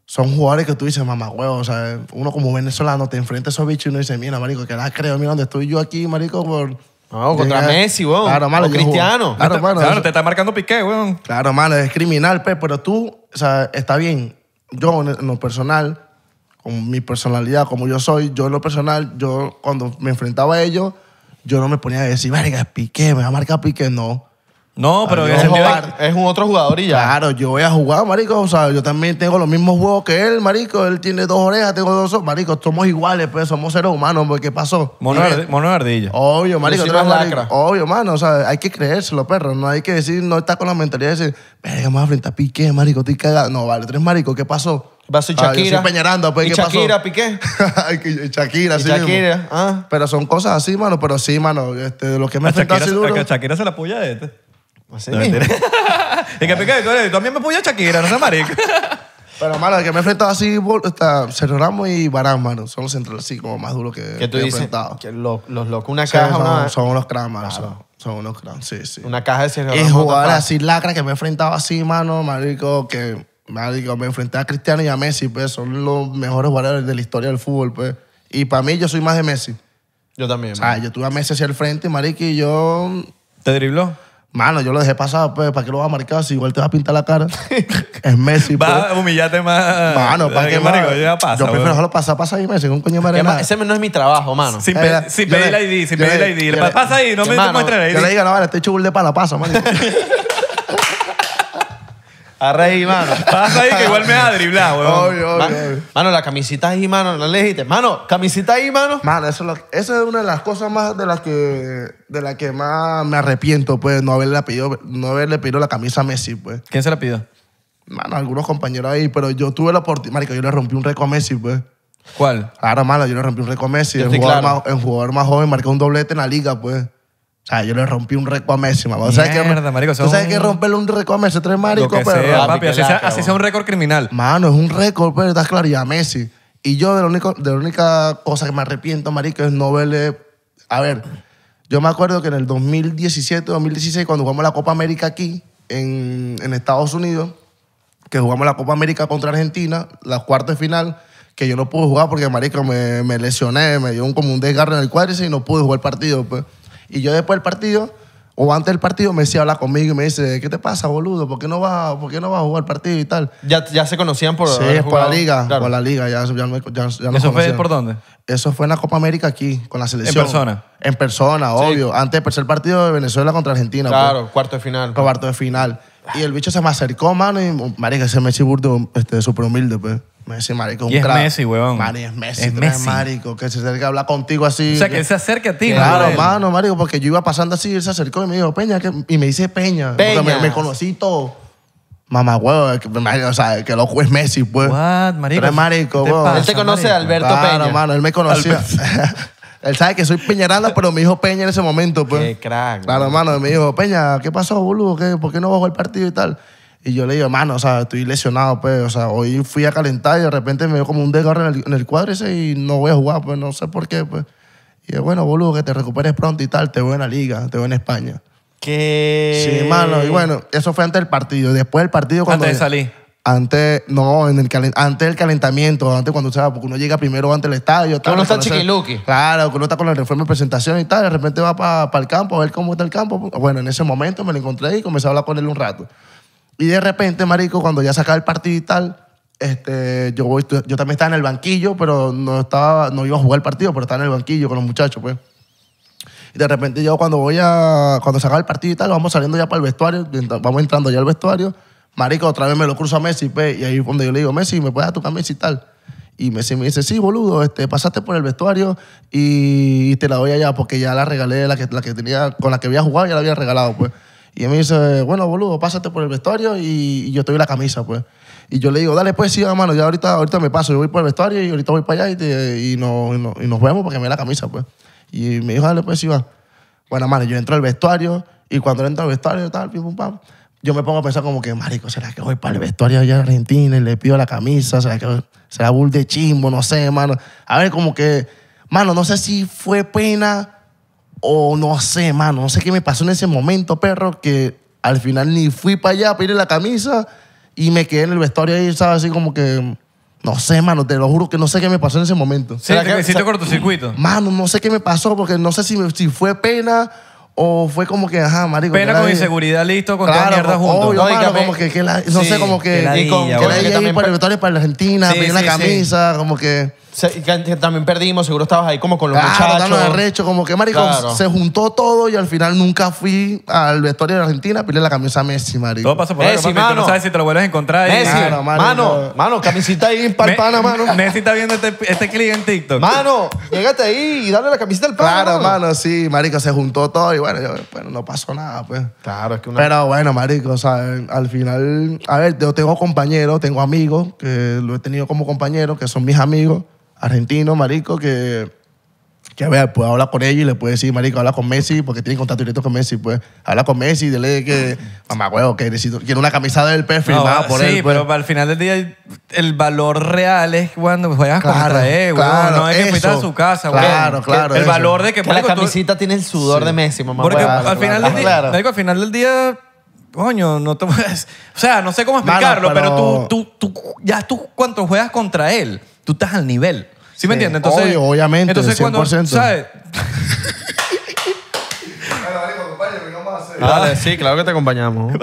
son jugadores que tú dices, mamá huevo, o sea, uno como venezolano te enfrenta a esos bichos y uno dice, mira, marico, que la creo, mira dónde estoy yo aquí, marico, por... No, contra Messi, weón. Claro, malo. Cristiano. Claro, mano. Claro, te está marcando Piqué, huevón. Claro, malo es criminal, pe, pero tú, o sea, está bien. Yo, en lo personal, con mi personalidad, como yo soy, yo en lo personal, yo cuando me enfrentaba a ellos, yo no me ponía a decir, verga, Piqué, me va a marcar Piqué, no. No, pero es un otro jugador y ya. Claro, yo voy a jugar, marico. O sea, yo también tengo los mismos juegos que él, marico. Él tiene dos orejas, tengo dos ojos. Marico, somos iguales, pues somos seres humanos. Pues, ¿Qué pasó? Mono, de Ardilla. Obvio, marico. Obvio, mano. O sea, hay que creérselo, perro. No hay que decir, no está con la mentalidad de decir, verga, me voy a enfrentar a Piqué, marico, estoy cagado. No, vale, tres marico, ¿qué pasó? Va a ser ah, Shakira. yo Peñaranda, pues, ¿qué Shakira, Piqué? Shakira, sí Shakira, ah. Pero son cosas así, mano. Pero sí, mano, este, lo que me enfrenta así duro... Que Shakira se la puya de este. Así y que Piqué, también me puya Shakira, no sé, marico. Pero, mano, el que me he enfrentado así, está, Ramos y Barán, mano. Son los centros así como más duros que, ¿Qué tú dices? enfrentado. Que los locos, una caja. Son, son unos cramas, claro. son, unos cramas, sí, sí. Una caja de Cerro Y jugar así lacra que me he enfrentado así, mano, marico, que Marico, me enfrenté a Cristiano y a Messi, pues son los mejores jugadores de la historia del fútbol, pues. Y para mí, yo soy más de Messi. Yo también. O sea, yo tuve a Messi hacia el frente, marico, y yo... ¿Te dribló? Mano, yo lo dejé pasado, pues, ¿para qué lo vas a marcar si igual te vas a pintar la cara? es Messi, pues. Va humillate más. Mano, ¿para qué, marico? Ya pasa, yo pero prefiero dejarlo pasar, pasa ahí, Messi, con coño de Ese no es mi trabajo, mano. Eh, sin, pe pedir el ID, sin pedir el ID. Pasa ahí, no me muestres la ID. Yo le digo, no, vale, estoy chubul de pala, pasa, marico. Arre y mano. Pasa ahí que igual me va a driblar, mano, la camisita ahí, mano, la elegiste. Mano, camisita ahí, mano. Mano, eso, es una de las cosas más de las que de que más me arrepiento, pues, no haberle pedido, no haberle pedido la camisa a Messi, pues. ¿Quién se la pidió? Mano, algunos compañeros ahí, pero yo tuve la oportunidad. que yo le rompí un récord a Messi, pues. ¿Cuál? Ahora, mala yo le rompí un récord a Messi. El jugador, más, joven marcó un doblete en la liga, pues. O sea, yo le rompí un récord a Messi, mamá. ¿Tú sabes que, romperle un récord a Messi? Tres pero... papi. Así sea, un récord criminal. Mano, es un récord, pero estás claro, y a Messi. Y yo de la, única, de la única cosa que me arrepiento, marico, es no verle... A ver, yo me acuerdo que en el 2017, 2016, cuando jugamos la Copa América aquí, en, en Estados Unidos, que jugamos la Copa América contra Argentina, la cuarta final, que yo no pude jugar porque, marico, me, me lesioné, me dio un, como un desgarro en el cuádriceps y no pude jugar el partido, pues. Y yo después del partido, o antes del partido, Messi habla conmigo y me dice, ¿qué te pasa, boludo? ¿Por qué no vas, por no a jugar el partido y tal? ¿Ya, ya se conocían por, la liga? Por la liga, ya, ya, ¿Eso fue por dónde? Eso fue en la Copa América aquí, con la selección. ¿En persona? En persona, obvio. Antes del tercer partido de Venezuela contra Argentina. Pues. Claro, cuarto de final. Cuarto de final. Y el bicho se me acercó, mano, y marica, ese Messi burdo, este, súper humilde, pues. Messi, marico, un y es Messi, huevón. Mari, es Messi, es Messi. marico, que se acerca a hablar contigo así. O sea, que, se acerque a ti, Claro, mano, marico, porque yo iba pasando así, él se acercó y me dijo, Peña, que... y me dice Peña. Peña. me, conocí todo. Mamá, weón, que, o sea, que loco es Messi, pues. What, marico. Pero es marico, weón. Él te conoce Alberto Peña. Claro, mano, él me conocía. él sabe que soy Peñaranda, pero me dijo Peña en ese momento, pues. Qué crack. Claro, mano, me dijo, Peña, ¿qué pasó, boludo? ¿Por qué no bajó el partido y tal? Y yo le digo, mano, o sea, estoy lesionado, pues, o sea, hoy fui a calentar y de repente me veo como un desgarro en el, cuadro y no voy a jugar, pues, no sé por qué, pues. Y yo, bueno, boludo, que te recuperes pronto y tal, te voy en la liga, te voy en España. ¿Qué? Sí, mano, y bueno, eso fue antes del partido. Después del partido, cuando. Antes de salir. Antes, no, en el antes del calentamiento, antes cuando estaba, porque uno llega primero antes del estadio. Tal, uno está chiquiluque? Claro, uno está con la reforma de presentación y tal, de repente va para el campo a ver cómo está el campo. Bueno, en ese momento me lo encontré y comencé a hablar con él un rato. Y de repente, marico, cuando ya sacaba el partido y tal, este, yo, voy, yo también estaba en el banquillo, pero no, estaba, no iba a jugar el partido, pero estaba en el banquillo con los muchachos, pues. Y de repente yo cuando voy a, cuando se el partido y tal, vamos saliendo ya para el vestuario, vamos entrando ya al vestuario, marico, otra vez me lo cruzo a Messi, pues, y ahí es donde yo le digo, Messi, ¿me puedes dar tu camisa y tal? Y Messi me dice, sí, boludo, este, pasaste por el vestuario y te la doy allá, porque ya la regalé, la que, la que tenía, con la que había jugado, ya la había regalado, pues. Y me dice, bueno, boludo, pásate por el vestuario y, yo te doy la camisa, pues. Y yo le digo, dale, pues sí, hermano, ya ahorita, ahorita me paso, yo voy por el vestuario y ahorita voy para allá y, nos vemos porque me dé la camisa, pues. Y me dijo, dale, pues sí, va. Bueno, mano, yo entro al vestuario y cuando entro al vestuario, tal, yo me pongo a pensar como que, marico, ¿será que voy para el vestuario allá en Argentina y le pido la camisa? ¿Será que será bull de chimbo? No sé, mano. A ver, como que, mano, no sé si fue pena o no sé, mano, no sé qué me pasó en ese momento, perro, que al final ni fui para allá a la camisa y me quedé en el vestuario ahí, ¿sabes? Así como que... No sé, mano, te lo juro que no sé qué me pasó en ese momento. Sí, que hiciste o cortocircuito? Mano, no sé qué me pasó porque no sé si, si fue pena o fue como que, ajá, marico. Pena con inseguridad, listo, con claro, toda mierda junto. no, mano, como que, no sé, como que... que la y con, que para el vestuario para la Argentina, sí, pedir la camisa, como que también perdimos, seguro estabas ahí como con los Claro, muchachos. como que marico, se juntó todo y al final nunca fui al vestuario de Argentina a la camisa a Messi, marico. Todo pasa por mano. no sabes si te lo vuelves a encontrar. Messi, mano, mano, camisita ahí para mano. Messi está viendo este, este cliente en TikTok. Mano, llégate ahí y dale la camiseta al pana. Claro, mano, sí, marico, se juntó todo y bueno, yo, no pasó nada, pues. Claro, es que una... Pero bueno, marico, sea, Al final, a ver, yo tengo compañeros, tengo amigos que lo he tenido como compañero que son mis amigos, argentino, marico, que, que a ver, pues habla con ellos y le puede decir, marico, habla con Messi, porque tiene contacto directo con Messi, pues habla con Messi y dile que, mamá, huevo, que necesito, quiero una camisada del P firmada por sí, él. Sí, pues. pero al final del día el valor real es cuando juegas claro, contra él, claro, no es que fuiste a su casa, Claro, claro. El, valor de que... que marico, la camisita tiene el sudor de Messi, mamá. Porque al, final del día, al final del día coño, no te puedes... O sea, no sé cómo explicarlo, pero... tú, tú, tú, ya tú cuando juegas contra él, tú estás al nivel. ¿Sí me entiendes? Entonces, obviamente, entonces 100%. cuando, ¿sabes? Dale, sí, claro que te acompañamos.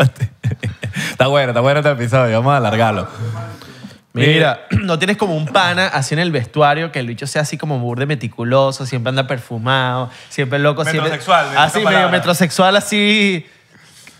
está bueno, está bueno este episodio. Vamos a alargarlo. Mira, no tienes como un pana así en el vestuario que el bicho sea así como burde meticuloso, siempre anda perfumado, siempre loco, siempre. Metrosexual, Así, medio metrosexual, así.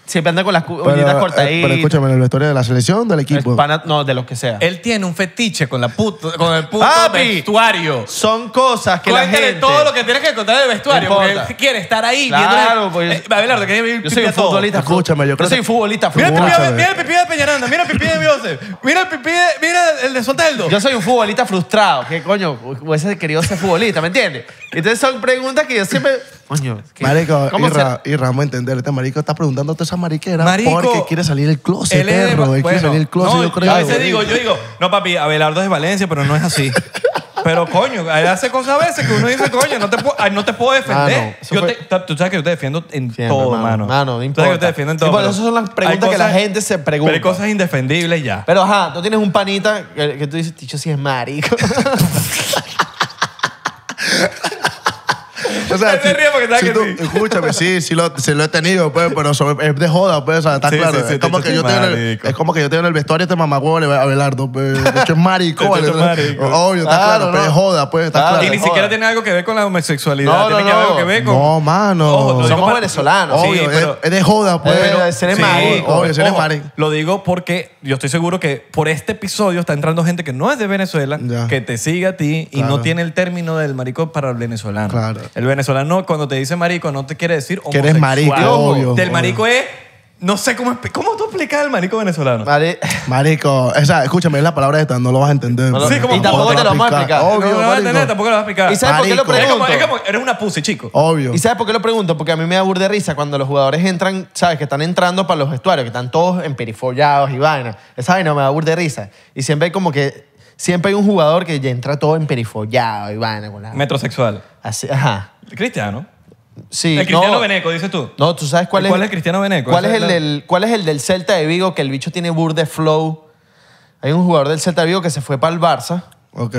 Siempre anda con las cu- uñitas eh, cortaditas. pero escúchame, en el vestuario de la selección, del equipo. no, de los que sea. Él tiene un fetiche con, la puto- con el puto vestuario. Son cosas que la Cuéntale todo lo que tienes que contar del vestuario. porque él quiere estar ahí. Claro, viendo pues. Eh, que Yo soy un futbolista. Escúchame, yo creo soy un futbolista. frustrado. mira el pipí de Peñaranda, mira el pipí de Biose, mira el pipí de, mira el de Soteldo. Yo soy un futbolista frustrado. ¿Qué coño? Hubiese querido ser futbolista, ¿me entiendes? Entonces son preguntas que yo siempre. Coño, Marico, ¿cómo y, entender, este marico está preguntando toda esa mariquera Marico, porque quiere salir del closet, perro. salir el closet, no, yo creo. A veces digo, yo digo, no, papi, Abelardo es de Valencia, pero no es así. Pero coño, hace cosas a veces que uno dice, coño, no te puedo, no te puedo defender. Ah, tú sabes que yo te defiendo en todo, mano. Tú sabes que yo te defiendo en todo. Y son las preguntas que la gente se pregunta. hay cosas indefendibles ya. Pero ajá, tú tienes un panita que, que tú dices, Ticho, sí es marico. O sea, escúchame, sí, sí lo, lo he tenido, pues, pero es de joda, pues, está claro. es, como que yo tengo en el vestuario este mamagüevo le a hablar pues. De hecho, es marico, Obvio, está Claro, pero es joda, pues, está Claro. Y ni siquiera tiene algo que ver con la homosexualidad. No, no, tiene que ver con. No, mano. Somos venezolanos. Obvio, es- de joda, eh, pues. Pero- es ser marico. Obvio, es Lo digo porque yo estoy seguro que por este episodio está entrando gente que no es de Venezuela, que te sigue a ti y no tiene el término del maricón para el venezolano. Claro. El venezolano cuando te dice marico no te quiere decir Que eres marico, obvio, Del marico es... No sé cómo... ¿Cómo tú explicas el marico venezolano? Marico, escúchame, es la palabra esta, no lo vas a entender. y tampoco te lo vamos a explicar. Obvio, lo vas a tampoco lo vas a explicar. ¿Y sabes por qué lo pregunto? es como- eres una pussy, chico. Obvio. ¿Y sabes por qué lo pregunto? Porque a mí me da burda de risa cuando los jugadores entran, ¿sabes? Que están entrando para los vestuarios, que están todos emperifollados y vaina. Esa vaina me da burda de risa. Y siempre hay como que siempre hay un jugador que ya entra todo emperifollado y vaina Metrosexual. Así, ajá. Cristiano. Sí, el Cristiano Beneco, dices tú. No, tú sabes cuál, es. ¿Cuál es el Cristiano Beneco? ¿Cuál es el, del, Celta de Vigo que el bicho tiene burde flow? Hay un jugador del Celta de Vigo que se fue para el Barça. Ok.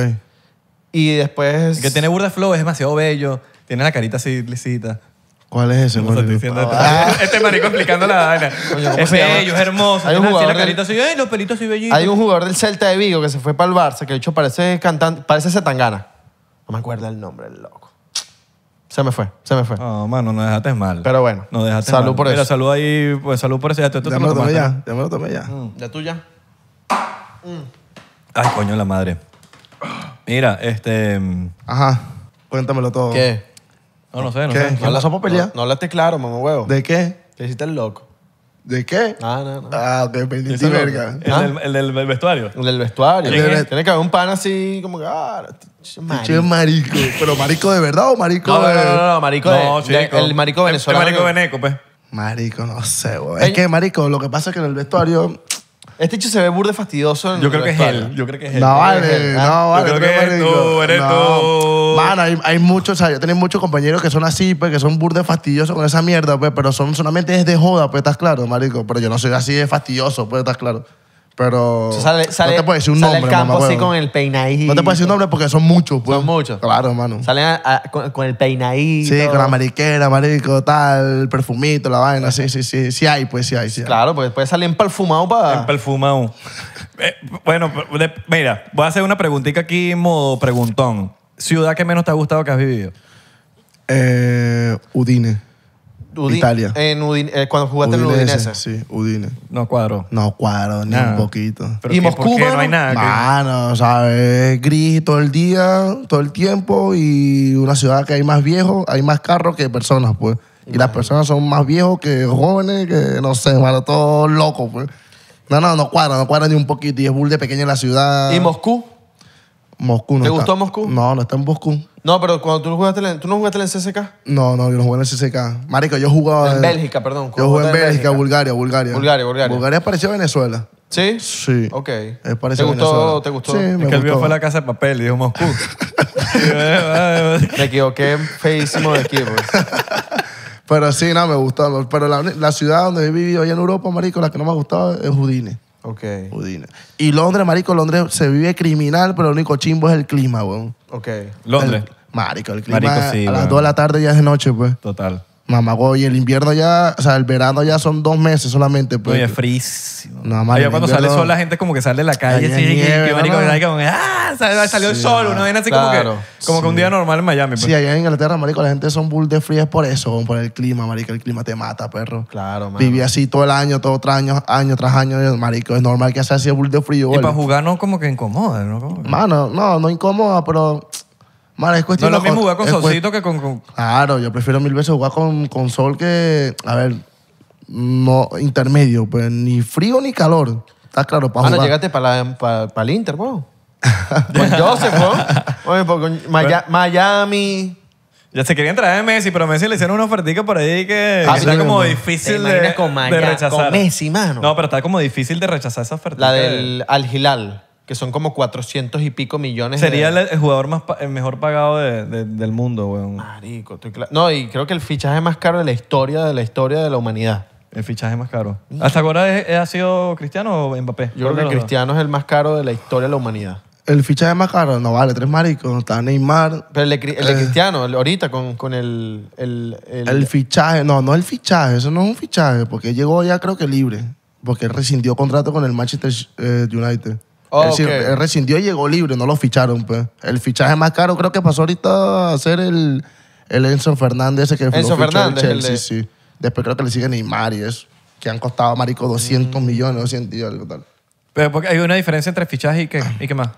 Y después. que tiene burde flow, es demasiado bello, tiene la carita así lisita. ¿Cuál es ese, este, ah. este marico explicando la vaina. Es bello, es hermoso. Hay un jugador la carita así, ¡ay, los pelitos bellitos! Hay un jugador del Celta de Vigo que se fue para el Barça, que de hecho parece cantante, parece Tangana. No me acuerdo el nombre, el loco. Se me fue, se me fue. No, ah, mano, no dejates mal. Pero bueno. No dejaste salud por eso. Mira, salud ahí, pues salud por eso. Ya, te ya me lo tomé ya, ya me lo tomé ya. Mm. Ya ya. Mm. Ay, coño, la madre. Mira, este... Mm. Ajá, cuéntamelo todo. ¿Qué? No, no sé, no sé. No, la por pelear? no, no hablaste claro, mamá huevo. ¿De qué? Te hiciste el loco. ¿De qué? Ah, no, no. Ah, de bendita verga. ¿Ah? El, del, vestuario. El del vestuario. Tiene que haber un pan así, como que. Ah, marico. marico. ¿Pero marico de verdad o marico No, no, de...? no, no, no, marico. de- el marico venezolano. El marico veneco, pues. Marico, no sé, güey. Es que, marico, lo que pasa es que en el vestuario... Este hecho se ve burde fastidioso. en Yo creo que es él. Yo creo que es él. Ah, no vale, no vale. Yo creo es tú, eres tú. Mano, hay, hay muchos, o sea, yo tengo muchos compañeros que son así, pues, que son burdes fastidiosos con esa mierda, pues, pero son solamente es de joda, pues, estás claro, marico. Pero yo no soy así de fastidioso, pues, estás claro. Pero. no te puedes decir un sale nombre. Sale el campo así pues. con el peinadito. No te puedes decir un nombre porque son muchos, pues. Son muchos. Claro, hermano. Salen con, el peinadito. Sí, con la mariquera, marico, tal, el perfumito, la vaina. Sí, sí, sí. Sí hay, pues, sí hay. Sí hay. claro, pues, puede salen perfumado para. En perfumado. Eh, bueno, mira, voy a hacer una preguntita aquí, modo preguntón. ¿Ciudad que menos te ha gustado que has vivido? Eh, Udine. Italia. Eh, cuando jugaste en Udinese. Sí, Udine. No cuadro. No cuadro, ni un poquito. ¿Y Moscú, qué? No hay ¿sabes? Gris todo el día, todo el tiempo y una ciudad que hay más viejos, hay más carros que personas, pues. Y las personas son más viejos que jóvenes, que no sé, para todo loco, pues. No, no, no cuadra, no cuadra ni un poquito y es bull de pequeña la ciudad. ¿Y Moscú? Moscú no ¿Te gustó Moscú? No, no está en Moscú. No, pero cuando tú jugaste, ¿tú no jugaste en el CSK? No, no, yo no jugué en el CSK. Marico, yo jugaba. En Bélgica, perdón. Yo jugué en Bélgica, Bulgaria, Bulgaria. Bulgaria, Bulgaria. Bulgaria parecía Venezuela. ¿Sí? Sí. Ok. ¿Te gustó? ¿Te gustó? Sí, me Es que el mío fue la casa de papel y dijo Moscú. Me equivoqué feísimo de equipo. Pues. Pero sí, no, me gustó. Pero la, ciudad donde he vivido allá en Europa, marico, la que no me ha gustado es Udine. Ok. Y Londres, marico, Londres se vive criminal, pero el único chimbo es el clima, weón. Ok. Londres. marico, el clima a las de la tarde ya es de noche, pues. Total güey, el invierno ya, o sea, el verano ya son dos meses solamente. Pues. Oye, frísimo. No, cuando sale sol, la gente como que sale de la calle, Sí, como, ah, salió, el sol, así como, que, como que un día normal en Miami. Pues. Sí, allá en Inglaterra, marico, la gente son bull de frío, es por eso, por el clima, marico, el clima te mata, perro. Claro, man. Viví así todo el año, todo otro año, año tras año, marico, es normal que sea así bull de frío. Y para jugar no como que incomoda, ¿no? Mano, no, no incomoda, pero más es cuestión lo mismo jugar con Solcito que con, Claro, yo prefiero mil veces jugar con, con sol que, a ver, no intermedio, pues ni frío ni calor. Está claro, para ah, llegaste para el Inter, weón. Con Joseph, weón. Miami. Ya se querían traer a Messi, pero a Messi le hicieron una ofertica por ahí que, ah, está como difícil de, de rechazar. con Messi, mano? No, pero está como difícil de rechazar esa oferta. La del Al Hilal que son como 400 y pico millones. Sería el jugador más el mejor pagado del mundo, weón. Marico, estoy claro. No, y creo que el fichaje más caro de la historia de la historia de la humanidad. El fichaje más caro. ¿Hasta ahora ha sido Cristiano o Mbappé? Yo creo que Cristiano es el más caro de la historia de la humanidad. El fichaje más caro, no vale, tres maricos, está Neymar. Pero el de, eh. Cristiano, ahorita con, el, el, fichaje, no, no el fichaje, eso no es un fichaje, porque llegó ya creo que libre, porque rescindió contrato con el Manchester eh, United. Oh, es él, rescindió y llegó libre, no lo ficharon. Pues. El fichaje más caro creo que pasó ahorita a ser el, el Enzo Fernández, ese que fue el Chelsea, sí. Después creo que le sigue Neymar y eso, que han costado, marico, 200 mm. millones, 200 y algo tal. Pero porque hay una diferencia entre fichaje y qué, ah. y qué más.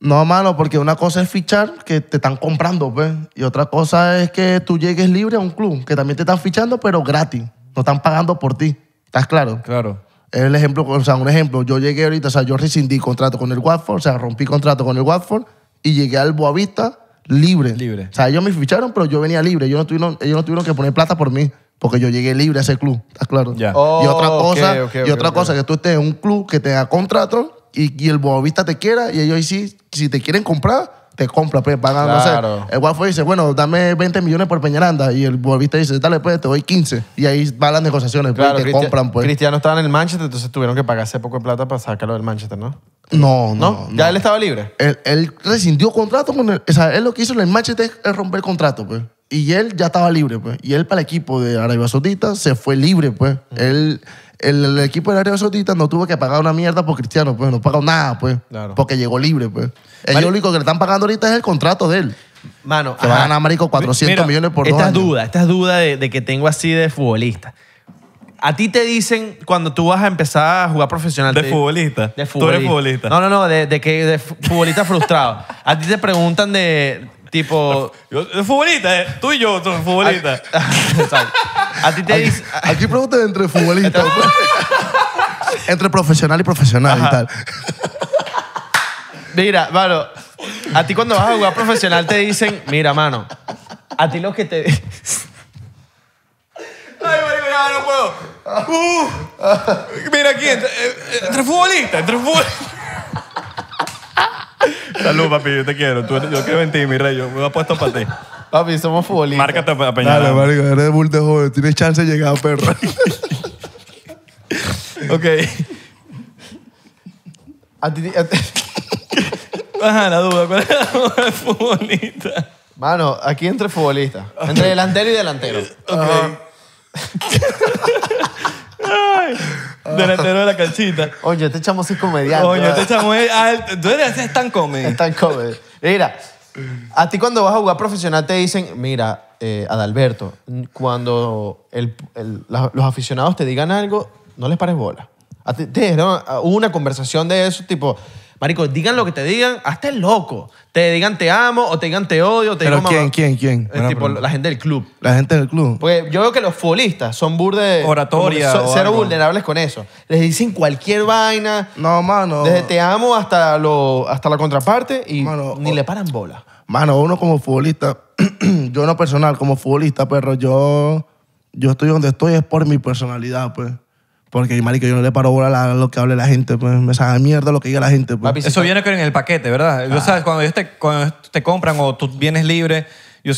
No, mano, porque una cosa es fichar que te están comprando, pues. Y otra cosa es que tú llegues libre a un club que también te están fichando, pero gratis. No están pagando por ti. ¿Estás claro? Claro. Es el ejemplo, o sea, un ejemplo, yo llegué ahorita, o sea, yo rescindí contrato con el Watford, o sea, rompí contrato con el Watford y llegué al Boavista libre. Libre. O sea, ellos me ficharon, pero yo venía libre. Ellos no tuvieron, ellos no tuvieron que poner plata por mí, porque yo llegué libre a ese club, está claro? y otra oh, cosa, y otra cosa que tú estés en un club que tenga contrato y, y el Boavista te quiera y ellos sí, si te quieren comprar, te compra, pues, paga, no sé. El Guapo dice, bueno, dame 20 millones por Peñaranda. Y el volviste dice, dale, pues, te doy 15. Y ahí van las negociaciones, pues, te compran, pues. Cristiano estaba en el Manchester, entonces tuvieron que pagarse poco de plata para sacarlo del Manchester, ¿no? No, no. no ¿Ya él estaba libre? Él, rescindió contrato con él. O sea, él lo que hizo en el Manchester es romper el contrato, pues. Y él ya estaba libre, pues. Y él para el equipo de Arabia Saudita se fue libre, pues. Él el, equipo del Área de Sotita no tuvo que pagar una mierda por Cristiano, pues no pagó nada, pues. Porque llegó libre, pues. El único que le están pagando ahorita es el contrato de él. Mano, que a ganar, marico, 400 millones por dos Estas dudas, estas dudas de, que tengo así de futbolista. A ti te dicen cuando tú vas a empezar a jugar profesional. De futbolista. De futbolista. Tú eres futbolista. No, no, no, de que de futbolista frustrado. a ti te preguntan de Tipo. Yo, futbolista, eh. tú y yo somos futbolistas. A ti te dicen. dicen. aquí preguntas entre futbolistas. entre profesional y profesional y tal. Mira, mano, a ti cuando vas a jugar profesional te dicen, mira, mano, a ti lo que te. Ay, marico, ya no puedo. Uh, mira aquí, entre, eh, eh, entre futbolistas, entre futbolistas. Salud, papi, yo te quiero. yo creo en ti, mi rey. Yo me puesto para ti. Papi, somos futbolistas. Márcate a Dale, eres bull de joven. Tienes chance de llegar, perro. Ok. A ti- Ajá, la duda. ¿Cuál es la futbolista? Mano, aquí entre futbolistas. Entre delantero y delantero. Ay. delantero de la canchita. Oye, te echamos sin comediante. Oye, te echamos es Tú eres tan comedy. Es tan comedy. Mira, a ti cuando vas a jugar profesional te dicen, mira, eh, Adalberto, cuando los aficionados te digan algo, no les pares bola. A ti- Hubo una conversación de eso, tipo, Marico, digan lo que te digan, hasta el loco. Te digan te amo o te digan te odio. Te ¿Pero quién, quién, quién? tipo, la gente del club. La gente del club. Porque yo veo que los futbolistas son burdes... Oratoria Son, vulnerables con eso. Les dicen cualquier vaina. No, mano. Desde te amo hasta, lo, hasta la contraparte y ni le paran bola. Mano, uno como futbolista, yo no personal como futbolista, pero yo, yo estoy donde estoy es por mi personalidad, pues. Porque, marico, yo no le paro bola a lo que hable la gente, pues me saca mierda lo que diga la gente. Pues. Eso viene con- en el paquete, ¿verdad? Yo, ah. cuando ellos te, te compran o tú vienes libre, yo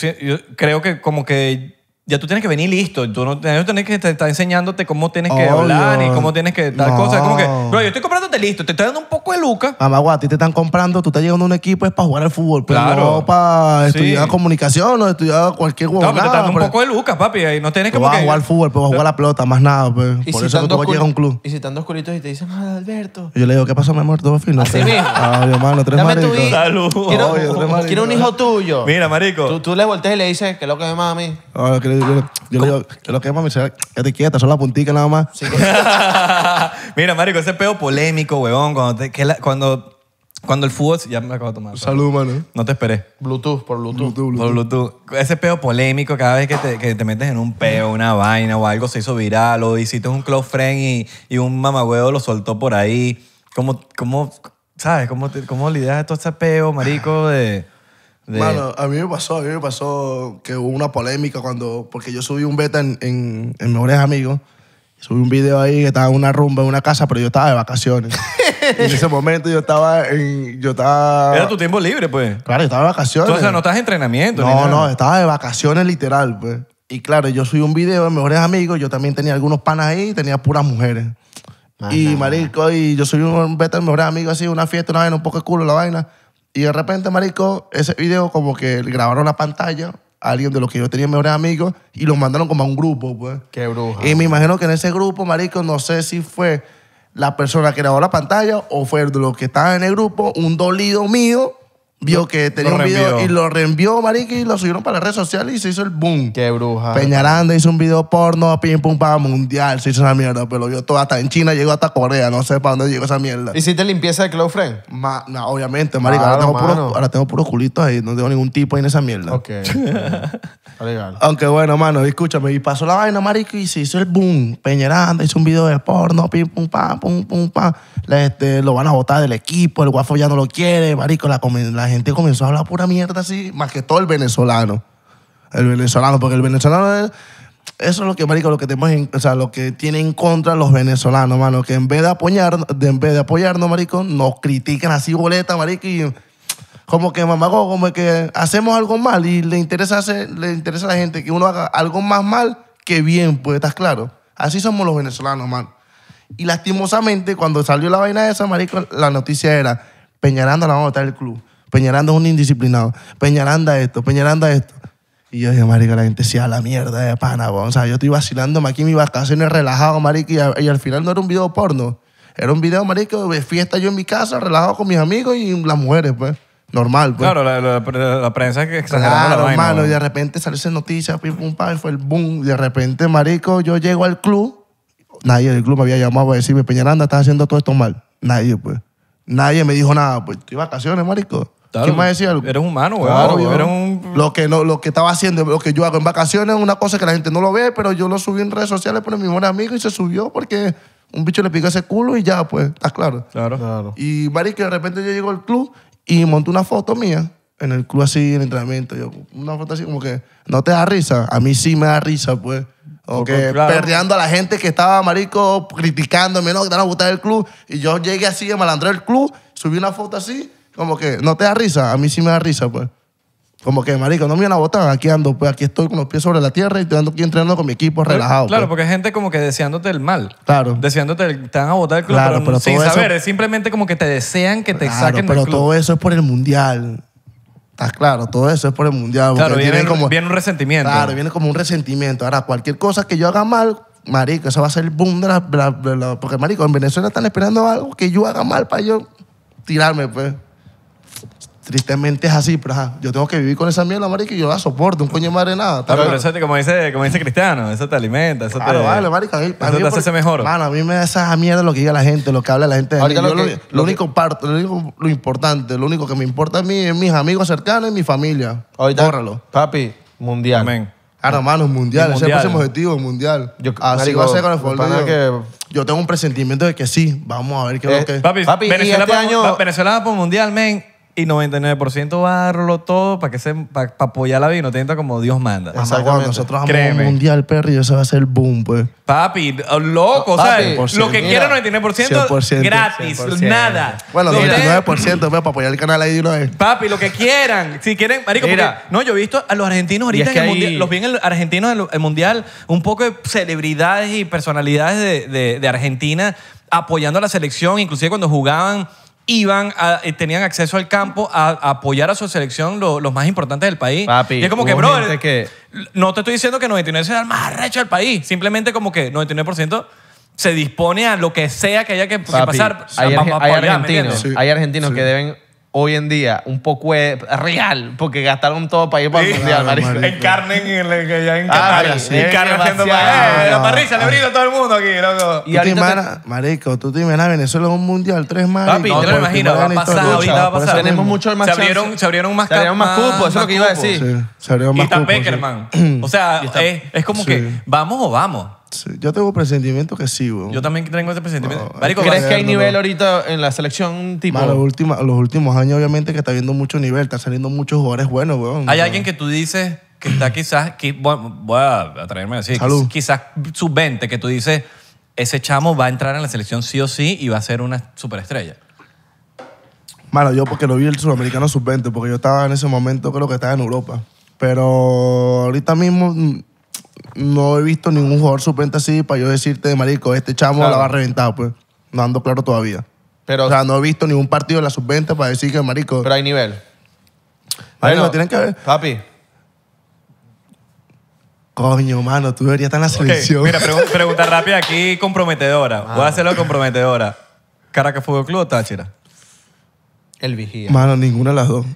creo que como que ya tú tienes que venir listo. Tú no tienes que estar enseñándote cómo tienes que hablar y cómo tienes que dar cosas cosa. como que, pero yo estoy comprándote listo, te estoy dando un poco de lucas. Mamá, guau, a ti te están comprando, tú estás llegando a un equipo es para jugar al fútbol, pero Claro. no para estudiar comunicación o estudiar cualquier No, pero te estás dando un poco de lucas, papi. ahí no tienes tú vas a jugar al fútbol, pero vas a jugar a la pelota, más nada. pues. Por eso no tú vas a llegar a un club. Y si están dos culitos y te dicen, ah, Alberto. yo le digo, ¿qué pasó, mi amor? ¿Todo fino? Así mismo. Ah, Dios mano, tres Dame tu hijo. Quiero, un hijo tuyo. Mira, marico. Tú, le volteas y le dices, que es lo que me mami yo, le digo, lo que me dice, te quietas, son las puntitas nada más. Pues. Mira, marico, ese peo polémico, weón, cuando, cuando, cuando el fútbol... Ya me acabo de tomar. Salud, mano. No te esperé. Bluetooth, por Bluetooth. Por Bluetooth. Ese peo polémico, cada vez que te, que te metes en un peo, una vaina o algo se hizo viral, o hiciste un close friend y, y un mamagüeo lo soltó por ahí. ¿Cómo, cómo sabes? ¿Cómo, cómo lidias todo ese peo, marico, de, bueno, a mí me pasó, a mí me pasó que hubo una polémica cuando, porque yo subí un beta en, en, Mejores Amigos, subí un video ahí que estaba en una rumba en una casa, pero yo estaba de vacaciones. en ese momento yo estaba en, yo estaba... Era tu tiempo libre, pues. Claro, yo estaba de vacaciones. Entonces, no estás en entrenamiento. No, no, estaba de vacaciones literal, pues. Y claro, yo subí un video en Mejores Amigos, yo también tenía algunos panas ahí, tenía puras mujeres. y marico, y yo subí un beta en Mejores Amigos así, una fiesta, una vaina, un poco de culo, la vaina. Y de repente, marico, ese video como que grabaron la pantalla a alguien de los que yo tenía mejores amigos y lo mandaron como a un grupo, pues. Qué bruja. Y me imagino que en ese grupo, marico, no sé si fue la persona que grabó la pantalla o fue de los que estaban en el grupo, un dolido mío vio que tenía un video y lo reenvió, marico, y lo subieron para las redes sociales y se hizo el boom. Qué bruja. Peñaranda hizo un video porno, pim, pum, pam, mundial, se hizo esa mierda, pero lo vio todo, hasta en China, llegó hasta Corea, no sé para dónde llegó esa mierda. ¿Hiciste limpieza de Cloud Friend? no, obviamente, marico, ahora, tengo puro culito ahí, no tengo ningún tipo ahí en esa mierda. Ok. Aunque bueno, mano, escúchame, y pasó la vaina, marico, y se hizo el boom. Peñaranda hizo un video de porno, pim, pum, pam, pum, pum, pam. este, lo van a botar del equipo, el guapo ya no lo quiere, marico, la, la gente comenzó a hablar pura mierda así, más que todo el venezolano. El venezolano, porque el venezolano es, eso es lo que, marico, lo que tenemos en, o sea, lo que tiene en contra los venezolanos, mano, que en vez de apoyarnos, en vez de apoyarnos, marico, nos critican así boleta, marico, y como que mamago, como que hacemos algo mal y le interesa hacer, le interesa a la gente que uno haga algo más mal que bien, pues estás claro. Así somos los venezolanos, mano. Y lastimosamente, cuando salió la vaina esa, marico, la noticia era, Peñaranda la vamos a botar el club. Peñaranda es un indisciplinado, Peñaranda esto, Peñaranda esto. Y yo dije, marico, la gente se la mierda de pana, O sea, yo estoy vacilándome aquí en mis vacaciones relajado, marico, y, al final no era un video porno. Era un video, marico, de fiesta yo en mi casa, relajado con mis amigos y las mujeres, pues. Normal, pues. Claro, la, prensa que exageraba claro, la vaina, mano, y de repente salió esa noticia, pim, pum, pam, fue el boom. De repente, marico, yo llego al club. Nadie del club me había llamado a decirme, Peñaranda, estás haciendo todo esto mal. Nadie, pues. Nadie me dijo nada. Pues estoy vacaciones, marico. ¿Quién me decía algo? Eres humano, güey. Claro, lo, que, lo, lo, que estaba haciendo, lo que yo hago en vacaciones es una cosa que la gente no lo ve, pero yo lo subí en redes sociales por mi mejor amigo y se subió porque un bicho le pica ese culo y ya, pues, ¿estás claro? Claro. claro. Y, marico, de repente yo llego al club y monto una foto mía en el club así, en el entrenamiento. Yo, una foto así como que, ¿no te da risa? A mí sí me da risa, pues. O que a la gente que estaba, marico, criticándome, no, que te van a votar el club. Y yo llegué así, me malandré el club, subí una foto así, como que, ¿no te da risa? A mí sí me da risa, pues. Como que, marico, no me van a votar, aquí ando, pues aquí estoy con los pies sobre la tierra y estoy aquí entrenando con mi equipo relajado. Claro, pues. porque hay gente como que deseándote el mal. Claro. Deseándote el, te van a votar el club, claro, pero, sin saber, es simplemente como que te desean que te saquen del club. Pero todo eso es por el mundial. Está ah, claro, todo eso es por el mundial. Claro, viene, como, viene un resentimiento. Claro, viene como un resentimiento. Ahora, cualquier cosa que yo haga mal, marico, eso va a ser el boom de Porque, marico, en Venezuela están esperando algo que yo haga mal para yo tirarme, pues. Tristemente es así, pero yo tengo que vivir con esa mierda, marica, y yo la soporto, un coño de madre nada. pero eso, es como, dice, como dice Cristiano, eso te alimenta, eso te... vale, marica. a hace mejor. Mano, a mí me da esa mierda lo que diga la gente, lo que habla la gente lo, único parto, lo único lo importante, lo único que me importa a mí es mis amigos cercanos y mi familia. Ahorita, Bórralo. Papi, mundial. Amén. Claro, ah, mano, mundial. Ese es el próximo objetivo, es mundial. Yo- Así va a ser con el que- Yo tengo un presentimiento de que sí. Vamos a ver qué es lo eh, que... Papi, Papi, este año- Venezuela por mundial, men y 99% va a darlo todo para que se para, apoyar la vinotinta como Dios manda. Exacto, nosotros vamos un mundial, y eso va a ser el boom, pues. Papi, loco, o lo que quiera 99% gratis, nada. Bueno, 99%, para apoyar el canal ahí de una Papi, lo que quieran. Si quieren, marico, Mira. porque- no, yo he visto a los argentinos ahorita en el mundial, los vi en el argentino en el- mundial, un poco de celebridades y personalidades de- de Argentina apoyando a la selección, inclusive cuando jugaban iban eh, tenían acceso al campo a, apoyar a su selección los más importantes del país. y es como que, bro, no te estoy diciendo que 99 sea el más recho del país, simplemente como que 99% se dispone a lo que sea que haya que, pasar. hay argentinos que deben hoy en día un poco real, porque gastaron todo para ir para el mundial, en carne en el en Qatar. Ah, eh, sí. haciendo eh, la parrilla, le brindo a todo el mundo aquí, loco. Y marico, tú te imaginas Venezuela es un mundial, tres más. Papi, no, te lo imaginas, va a pasar, ahorita va a pasar. Tenemos mucho más se abrieron, se abrieron más Se abrieron más cupos, eso es lo que iba a decir. más Y está Peckerman. O sea, es como que, ¿vamos o vamos? yo tengo presentimiento que sí, güey. Yo también tengo ese presentimiento. ¿Crees que hay nivel ahorita en la selección tipo? los, últimos, años, obviamente, que está viendo mucho nivel, están saliendo muchos jugadores buenos, güey. Hay alguien que tú dices que está quizás, voy a traerme a decir, quizás sub-20, que tú dices, ese chamo va a entrar en la selección sí o sí y va a ser una superestrella. Bueno, yo porque lo vi el sudamericano sub-20, porque yo estaba en ese momento, creo que estaba en Europa. Pero ahorita mismo no he visto ningún jugador subventa así para yo decirte, marico, este chamo la va a reventar, pues. No ando claro todavía. Pero, o sea, no he visto ningún partido de la sub para decir que, marico... Pero hay nivel. Marico, bueno, tienen que ver. Papi. Coño, mano, tú deberías estar en la selección. Mira, pregunta rápida aquí comprometedora. Voy a hacerlo comprometedora. ¿Caracas Fútbol Club o Táchira? El Vigía. Mano, ninguna de las dos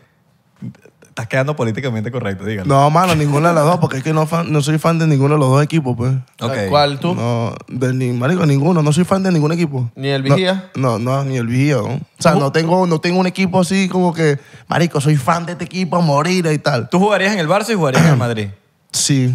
estás quedando políticamente correcto, dígalo. No, mano, ninguna de las dos, porque es que no, no soy fan de ninguno de los dos equipos, pues. ¿Cuál tú? No, de ni, marico, ninguno. No soy fan de ningún equipo. ¿Ni el Vigía? No, no, ni el Vigía. O sea, no tengo, no tengo un equipo así como que, marico, soy fan de este equipo morir y tal. ¿Tú jugarías en el Barça y jugarías en el Madrid? Sí.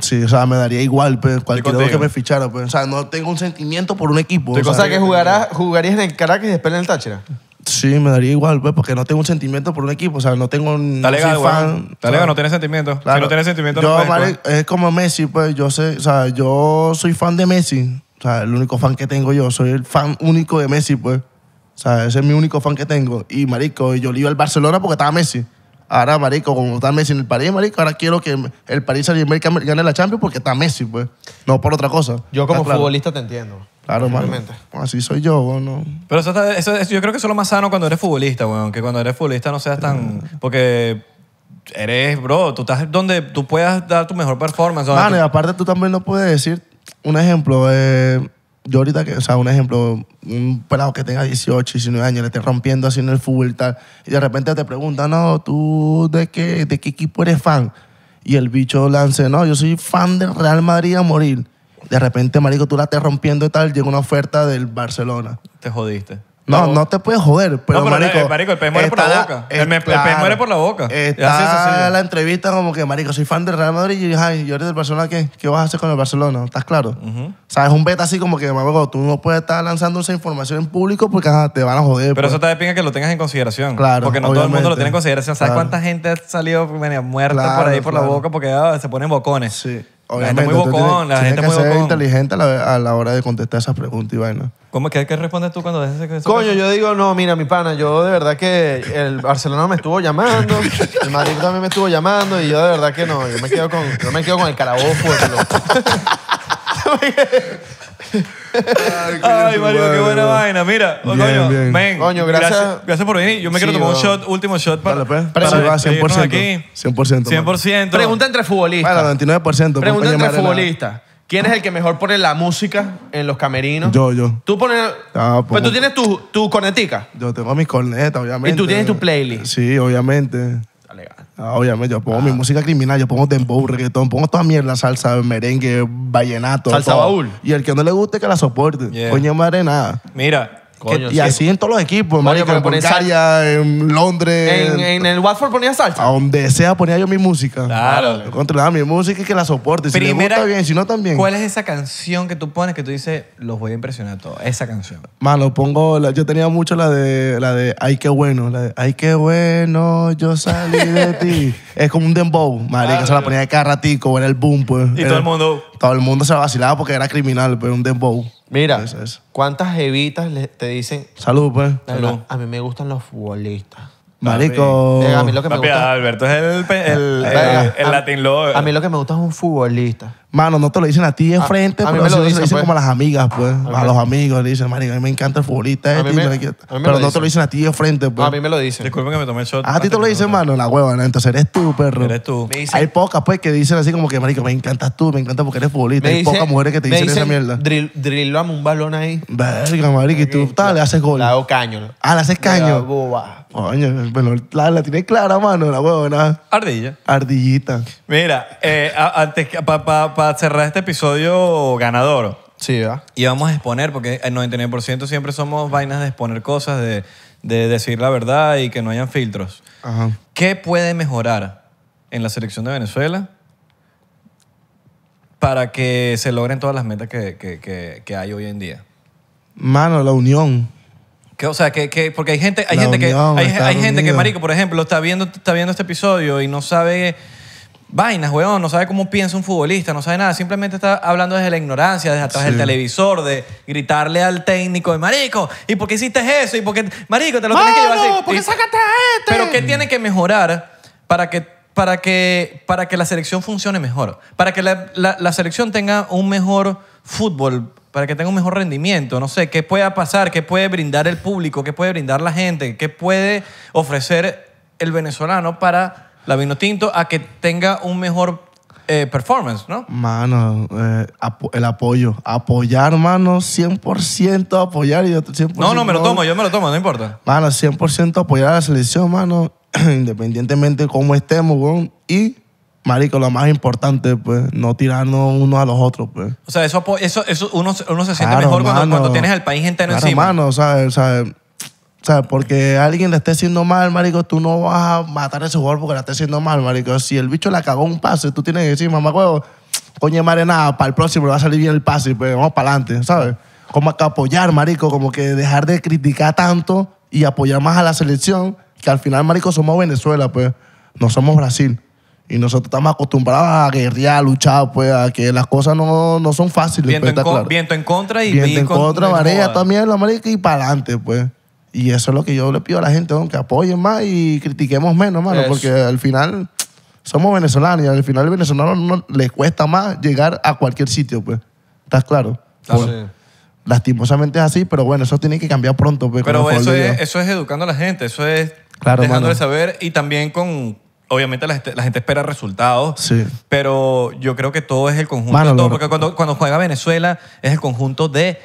Sí, o sea, me daría igual, pues, cualquier que me fichara, pues. O sea, no tengo un sentimiento por un equipo. O sea, que jugarás, jugarías en el Caracas y después en el Táchira. Sí, me daría igual, pues, porque no tengo un sentimiento por un equipo. O sea, no tengo un. no fan. no tienes sentimiento, Si no tienes sentimiento... no Es como Messi, pues, yo sé. O sea, yo soy fan de Messi. O sea, el único fan que tengo yo. Soy el fan único de Messi, pues. O sea, ese es mi único fan que tengo. Y, marico, yo le iba al Barcelona porque estaba Messi. Ahora, marico, como está Messi en el París, marico, ahora quiero que el París Saint-Germain gane la Champions porque está Messi, pues. No por otra cosa. Yo como futbolista te entiendo. Claro, Así soy yo, no. Pero eso, yo creo que eso es lo más sano cuando eres futbolista, weón. Que cuando eres futbolista no seas tan... Porque eres, bro, tú estás donde tú puedas dar tu mejor performance. Vale, y aparte tú también no puedes decir, un ejemplo, eh, yo ahorita, que, o sea, un ejemplo, un pelado que tenga 18, 19 años, le esté rompiendo así en el fútbol y tal, y de repente te pregunta, no, ¿tú de qué, de qué equipo eres fan? Y el bicho lance, no, yo soy fan del Real Madrid a morir de repente, marico, tú la estás rompiendo y tal, llega una oferta del Barcelona. Te jodiste. No, no te puedes joder, pero, no, pero marico, el, pez muere por la boca. El, pez muere por la boca. Está la entrevista como que, marico, soy fan del Real Madrid y ay, yo eres del Barcelona, ¿qué? ¿Qué vas a hacer con el Barcelona? ¿Estás claro? O sea, es un beta así como que, marico, tú no puedes estar lanzando esa información en público porque te van a joder. Pero pues. eso te depende que lo tengas en consideración. Claro, Porque no todo el mundo lo tiene en consideración. ¿Sabes cuánta gente ha salido muerta por ahí por la boca porque ah, se ponen bocones? Sí la gente muy bocón, la gente muy inteligente a la, a la, hora de contestar esas preguntas y vaina. ¿Cómo que qué respondes tú cuando dejes que Coño, yo digo, no, mira, mi pana, yo de verdad que el Barcelona me estuvo llamando, el Madrid también me estuvo llamando y yo de verdad que no, yo me quedo con, yo me quedo con el carabobo Ay, Mario, qué buena vaina. Mira, oh, coño, bien. Coño, gracias. gracias. por venir. Yo me quiero tomar un shot, último shot para. Dale, pues. para, 100%. 100%. 100%. Pregunta entre futbolistas. Bueno, 99%. Pues, Pregunta entre futbolistas. ¿Quién es el que mejor pone la música en los camerinos? Yo, yo. Tú pones. Ah, pues, Pero pues tú tienes tu, tu cornetica. Yo tengo mis cornetas, obviamente. Y tú tienes tu playlist. Sí, obviamente. Está legal. Ah, obviamente, yo pongo mi ah. música criminal, yo pongo dembow, reggaetón, pongo toda mierda, salsa, merengue, vallenato. Salsa baúl. Y el que no le guste, que la soporte. Coño madre, nada. Mira, y así en todos los equipos, en Bulgaria, en Londres. En, el Watford ponía salsa. A donde sea ponía yo mi música. Claro. Yo controlaba mi música y que la soporte. si gusta bien, si no también. ¿Cuál es esa canción que tú pones que tú dices, los voy a impresionar todos? Esa canción. Mano, pongo, yo tenía mucho la de, la de Ay, qué bueno, la de Ay, qué bueno, yo salí de ti. es como un dembow, marica, claro. se la ponía cada ratico, era el boom, pues. Y todo el mundo. Todo el mundo se vacilaba porque era criminal, pero pues, un dembow. Mira, ¿cuántas evitas te dicen? Salud, pues. A mí me gustan los futbolistas. Marico. Eh, a mí lo que me gusta. Alberto es el, el, Latin Lover. A mí lo que me gusta es un futbolista. Mano, no te lo dicen a ti enfrente, a mí pero me lo dicen, pues. como a las amigas, pues. A, los amigos le dicen, marico, a mí me encanta el futbolista. este, pero no te lo dicen a ti enfrente, pues. A mí me lo dicen. Disculpen que me tomé el shot. A ti te lo dicen, mano, la hueva, ¿no? entonces eres tú, perro. Eres tú. Hay pocas, pues, que dicen así como que, marico, me encantas tú, me encanta porque eres futbolista. Hay pocas mujeres que te dicen, esa mierda. "Drill- drillame un balón ahí. Verga, marico, y tú, tal, le haces gol. Le hago caño. Ah, le haces caño bueno, la, tiene clara, mano, la buena. Ardilla. Ardillita. Mira, eh, para cerrar este episodio ganador, Sí, ¿verdad? y vamos a exponer, porque el 99% siempre somos vainas de exponer cosas, de, decir la verdad y que no hayan filtros. Ajá. ¿Qué puede mejorar en la selección de Venezuela para que se logren todas las metas que hay hoy en día? Mano, la unión o sea, que, porque hay gente, hay gente que, hay, gente que, marico, por ejemplo, está viendo, está viendo este episodio y no sabe vainas, weón, no sabe cómo piensa un futbolista, no sabe nada, simplemente está hablando desde la ignorancia, desde atrás del televisor, de gritarle al técnico, de, marico, ¿y por qué hiciste eso? ¿Y por qué, marico, te lo tienes que llevar así? ¿por qué sacaste a este? Pero ¿qué tiene que mejorar para que para que, para que la selección funcione mejor, para que la, la selección tenga un mejor fútbol, para que tenga un mejor rendimiento, no sé, qué pueda pasar, qué puede brindar el público, qué puede brindar la gente, qué puede ofrecer el venezolano para la vino tinto a que tenga un mejor eh, performance, ¿no? Mano, eh, el apoyo. Apoyar, mano, 100% apoyar y No, no, me lo tomo, yo me lo tomo, no importa. Mano, 100% apoyar a la selección, mano, independientemente de cómo estemos, Y marico, lo más importante, pues, no tirarnos uno a los otros, pues. O sea, eso, eso, eso uno, se siente mejor cuando, cuando, tienes al país entero claro, encima. Hermano, ¿sabes? O sea, Porque alguien le esté haciendo mal, marico, tú no vas a matar a ese jugador porque le esté haciendo mal, marico. Si el bicho le cagó un pase, tú tienes que decir, mamá, huevo, coño, madre, nada, para el próximo le va a salir bien el pase, pues vamos para adelante, ¿sabes? Como que apoyar, marico, como que dejar de criticar tanto y apoyar más a la selección, que al final, marico, somos Venezuela, pues, no somos Brasil. Y nosotros estamos acostumbrados a guerrear, a luchar, pues, a que las cosas no, son fáciles. Viento, pues, en, viento en contra y Viento en contra, marea también la marica y para adelante, pues. Y eso es lo que yo le pido a la gente, que apoyen más y critiquemos menos, mano, porque al final somos venezolanos y al final al venezolano le cuesta más llegar a cualquier sitio, pues. ¿Estás claro? Pues, lastimosamente es así, pero bueno, eso tiene que cambiar pronto. Pues, pero eso es, educando a la gente, eso es dejándoles dejándole saber y también con obviamente la gente, espera resultados, pero yo creo que todo es el conjunto porque cuando, cuando juega Venezuela es el conjunto de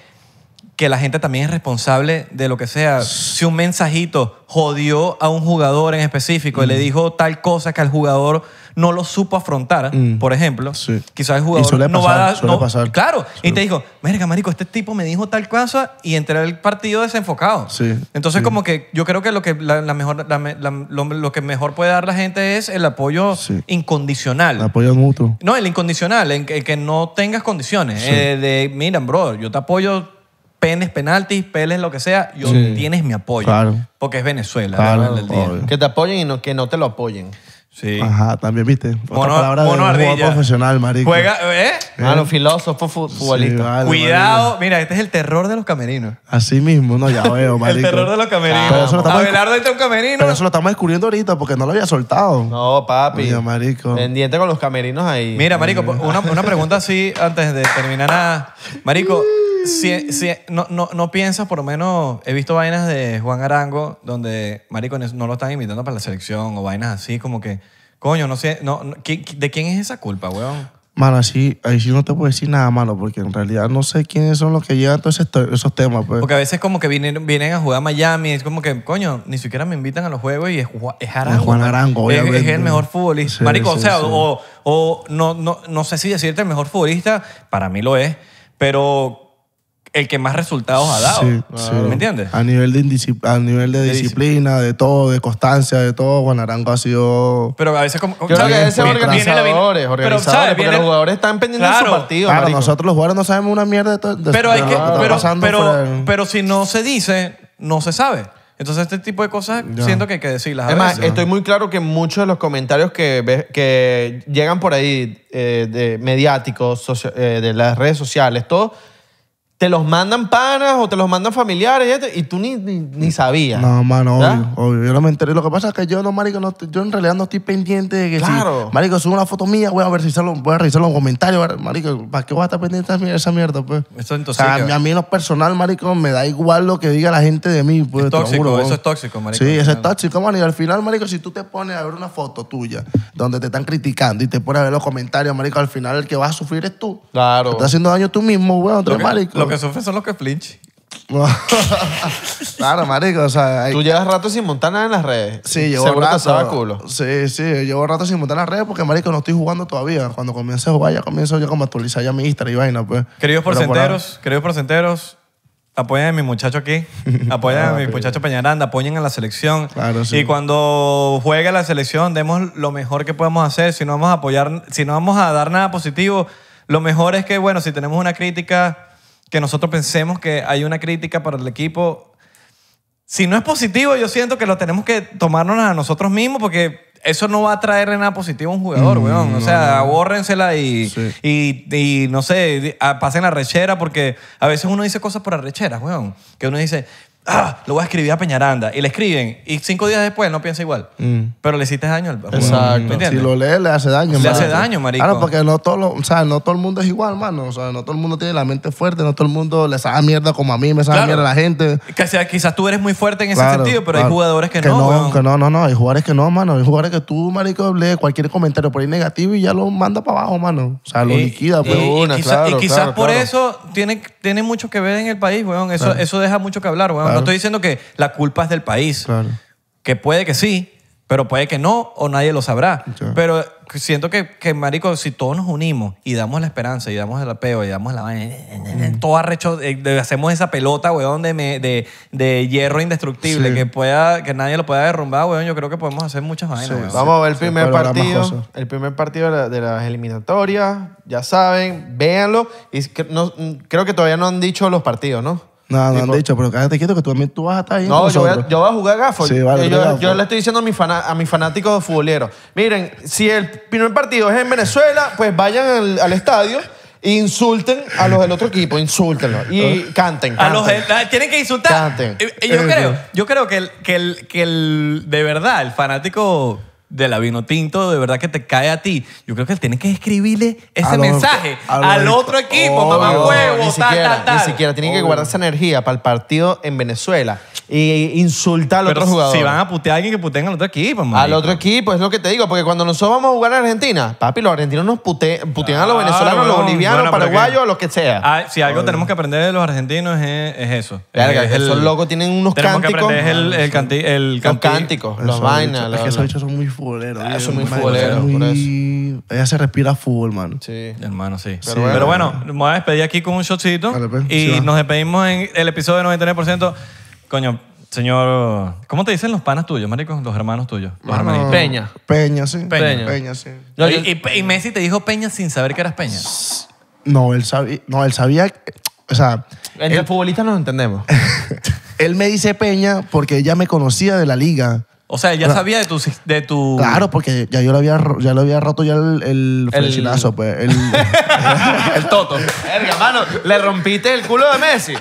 que la gente también es responsable de lo que sea. Si un mensajito jodió a un jugador en específico y le mm. dijo tal cosa que al jugador no lo supo afrontar, mm. por ejemplo, quizás el jugador no va a pasar. Claro. Y te dijo, Mérica, marico, este tipo me dijo tal cosa y entré al partido desenfocado. Entonces, como que yo creo que lo que mejor lo, mejor puede dar la gente es el apoyo incondicional. El apoyo mutuo. No, el incondicional, en que, no tengas condiciones. Eh, de, miren, brother, yo te apoyo penes, penaltis, peles, lo que sea, yo tienes mi apoyo. Porque es Venezuela. Que te apoyen y que no te lo apoyen. Sí. Ajá, también, ¿viste? Otra palabra de un profesional, marico. Juega, ¿eh? Mano, ¿Eh? ah, filósofo, fu- futbolista. Cuidado. Mira, este es el terror de los camerinos. Así mismo, no, ya veo, marico. el terror de los camerinos. lo Abelardo un camerino. Pero eso lo estamos descubriendo ahorita porque no lo había soltado. No, papi. Mira, marico. Pendiente con los camerinos ahí. Mira, marico, una, una pregunta así antes de terminar. nada. Marico, no, no, piensas, por lo menos he visto vainas de Juan Arango donde maricones no lo están invitando para la selección o vainas así como que, coño, no sé, no, ¿de quién es esa culpa, weón? Mano, así, ahí sí no te puedo decir nada malo, porque en realidad no sé quiénes son los que llevan todos esos, temas. Pues. Porque a veces como que vienen, vienen a jugar a Miami, es como que, coño, ni siquiera me invitan a los juegos y es, pues. Arango. Es Juan Arango, es, el mejor futbolista. Marico, o sea, o, no, no, no sé si decirte el mejor futbolista, para mí lo es, pero el que más resultados ha dado. Ah, ¿Me entiendes? A nivel de, a nivel de, disciplina, de todo, de constancia, de todo, Juan Arango ha sido. Pero a veces como. Yo que a veces organizadores, organizadores, porque los jugadores están pendientes de su partido. Claro, nosotros los jugadores no sabemos una mierda de todo. Pero hay que. Pero, pero, pero si no se dice, no se sabe. Entonces, este tipo de cosas siento que hay que decirlas. Además, estoy muy claro que muchos de los comentarios que, llegan por ahí, eh, de mediáticos, eh, de las redes sociales, todo te los mandan panas o te los mandan familiares y tú ni, ni, ni sabías. No, mano, obvio, obvio, Yo no me enteré. Lo que pasa es que yo, no, marico, no, yo en realidad no estoy pendiente de que claro. marico, subo una foto mía, voy a, ver si voy a revisar los comentarios. Marico, ¿para qué voy a estar pendiente de esa mierda, pues? Eso entonces, a, mí, en lo personal, marico, me da igual lo que diga la gente de mí. Pues, es tóxico, eso es tóxico, marico. Sí, eso es tóxico, marico. Y al final, marico, si tú te pones a ver una foto tuya donde te están criticando y te pones a ver los comentarios, marico, al final el que va a sufrir es tú. Claro. Te estás haciendo daño tú mismo, weón, otro, marico. Los que sufren son los que flinch. claro, marico, Tú llevas rato sin montar nada en las redes. Sí, llevo rato. Sí, sí, llevo rato sin montar en las redes porque, marico, no estoy jugando todavía. Cuando comience a jugar, ya comienzo yo como a actualizar ya mi Instagram y vaina, pues. Queridos porcenteros, queridos porcenteros, apoyen a mi muchacho aquí, apoyen a ah, mi muchacho Peñaranda, apoyen a la selección. Claro, sí. Y cuando juegue la selección, demos lo mejor que podemos hacer. Si no vamos a apoyar, si no vamos a dar nada positivo, lo mejor es que, bueno, si tenemos una crítica, que nosotros pensemos que hay una crítica para el equipo, si no es positivo, yo siento que lo tenemos que tomarnos a nosotros mismos porque eso no va a traerle nada positivo a un jugador, mm, O sea, abórrensela y, no sé, pasen la rechera porque a veces uno dice cosas por arrechera, weón. Que uno dice, ah, lo voy a escribir a Peñaranda. Y le escriben. Y cinco días después no piensa igual. Mm. Pero le hiciste daño al Exacto. si lo lees, le hace daño. Le hace daño, marico. Claro, porque no todo, o sea, no todo el mundo es igual, mano. O sea, no todo el mundo tiene la mente fuerte. No todo el mundo le sabe mierda como a mí, me sabe mierda a la gente. Que sea, quizás tú eres muy fuerte en ese sentido, pero hay jugadores que, no. que no, no, no. Hay jugadores que no, mano. Hay jugadores que tú, marico, lees cualquier comentario por ahí negativo y ya lo manda para abajo, mano. O sea, lo eh, liquida, pues, Y, quizás por eso tiene, tiene mucho que ver en el país, weón. Eso, eso deja mucho que hablar, weón no estoy diciendo que la culpa es del país. Que puede que sí, pero puede que no o nadie lo sabrá. Pero siento que, que, marico, si todos nos unimos y damos la esperanza y damos el apeo y damos la vaina, eh, eh, eh, mm. todo arrecho, hacemos esa pelota, weón, de, de, hierro indestructible que pueda que nadie lo pueda derrumbar, weón, yo creo que podemos hacer muchas vainas. Vamos a ver el primer partido, el primer partido de, las eliminatorias, ya saben, véanlo y mm, creo que todavía no han dicho los partidos, ¿no? No, no han dicho, pero cállate quieto que tú también tú vas a estar ahí. No, yo voy, a, yo voy a jugar yo, le estoy diciendo a mis, a fanáticos futboleros, miren, si el primer partido es en Venezuela, pues vayan al, al estadio insulten a los del otro equipo, insúltenlo y ah. canten. tienen que insultar. Canten. Eh, eh, yo eh, creo, yo creo que que el, que el de verdad, el fanático de la vino tinto, de verdad que te cae a ti. Yo creo que él tiene que escribirle ese mensaje al otro equipo, mamá oh, huevo, ni siquiera, Ni siquiera. Tienen que oh. guardar esa energía para el partido en Venezuela. Y insultar al los otro jugador. si van a putear a alguien, que puteen al otro equipo, Al otro equipo, es lo que te digo, porque cuando nosotros vamos a jugar a Argentina, papi, los argentinos nos putean a los venezolanos, los bolivianos, los paraguayos, a los que sea. Ah, si algo tenemos que aprender de los argentinos es, eso. esos locos tienen unos tenemos que cánticos. el, Los cánticos, los vainas. es que esos bichos son muy Ah, muy futbolero, Ella se respira fútbol, hermano. Sí. Hermano, sí. Pero, Bueno, me voy a despedir aquí con un shotcito. Pues, y nos despedimos en el episodio de 99%. Coño, Señor, ¿cómo te dicen los panas tuyos, marico? Los hermanos tuyos. Los hermanos Peña. Peña, sí. Peña. sí. ¿Y, Messi te dijo Peña sin saber que eras Peña. No, él sabía. No, él sabía. O sea. Entre futbolistas nos entendemos. él me dice Peña porque ya me conocía de la liga. O sea, ya sabía de tu... Claro, porque ya yo lo había, ya lo había roto ya el, el pues. El, El Toto. Verga, mano, le rompiste el culo de Messi.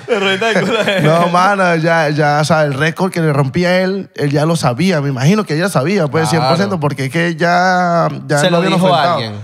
no, mano, ya, ya, o sea, el récord que le rompía él, él ya lo sabía, me imagino que ya sabía, pues, 100%, porque es que ya, Se lo a alguien.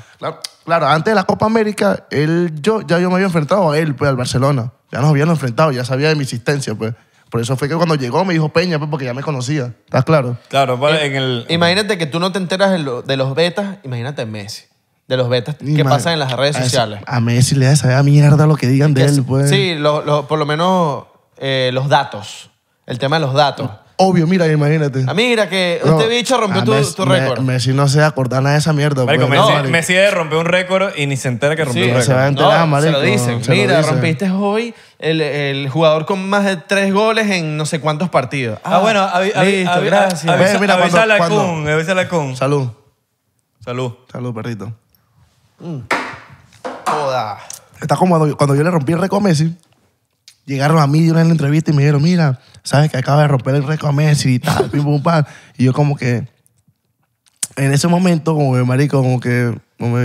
Claro, antes de la Copa América, él, yo, ya yo me había enfrentado a él, pues, al Barcelona. Ya nos habían enfrentado, ya sabía de mi existencia, pues. Por eso fue que cuando llegó me dijo Peña, pues porque ya me conocía. ¿Estás claro? Claro, eh, Imagínate que tú no te enteras de los betas, imagínate Messi. De los betas que pasan en las redes sociales. A Messi le da esa mierda lo que digan de él, pues. Sí, lo- lo- por lo menos eh, los datos. El tema de los datos obvio, mira, imagínate. Ah, mira, que este bicho rompió tu, tu récord. Messi no se va a acordar nada de esa mierda. Pues, Messi, rompió un récord y ni se entera que rompió un se va a enterar, se lo dicen. Mira, rompiste hoy el, el jugador con más de tres goles en no sé cuántos partidos. Ah, bueno, ahí listo, gracias. mira, avísale a cuando- Kun, Salud. Salud. Salud, perrito. Mm. Joda. Está como cuando yo le rompí el récord a Messi llegaron a mí durante la entrevista y me dijeron, mira, sabes que acaba de romper el récord a Messi y tal, Y yo como que, en ese momento, como que, marico, como que,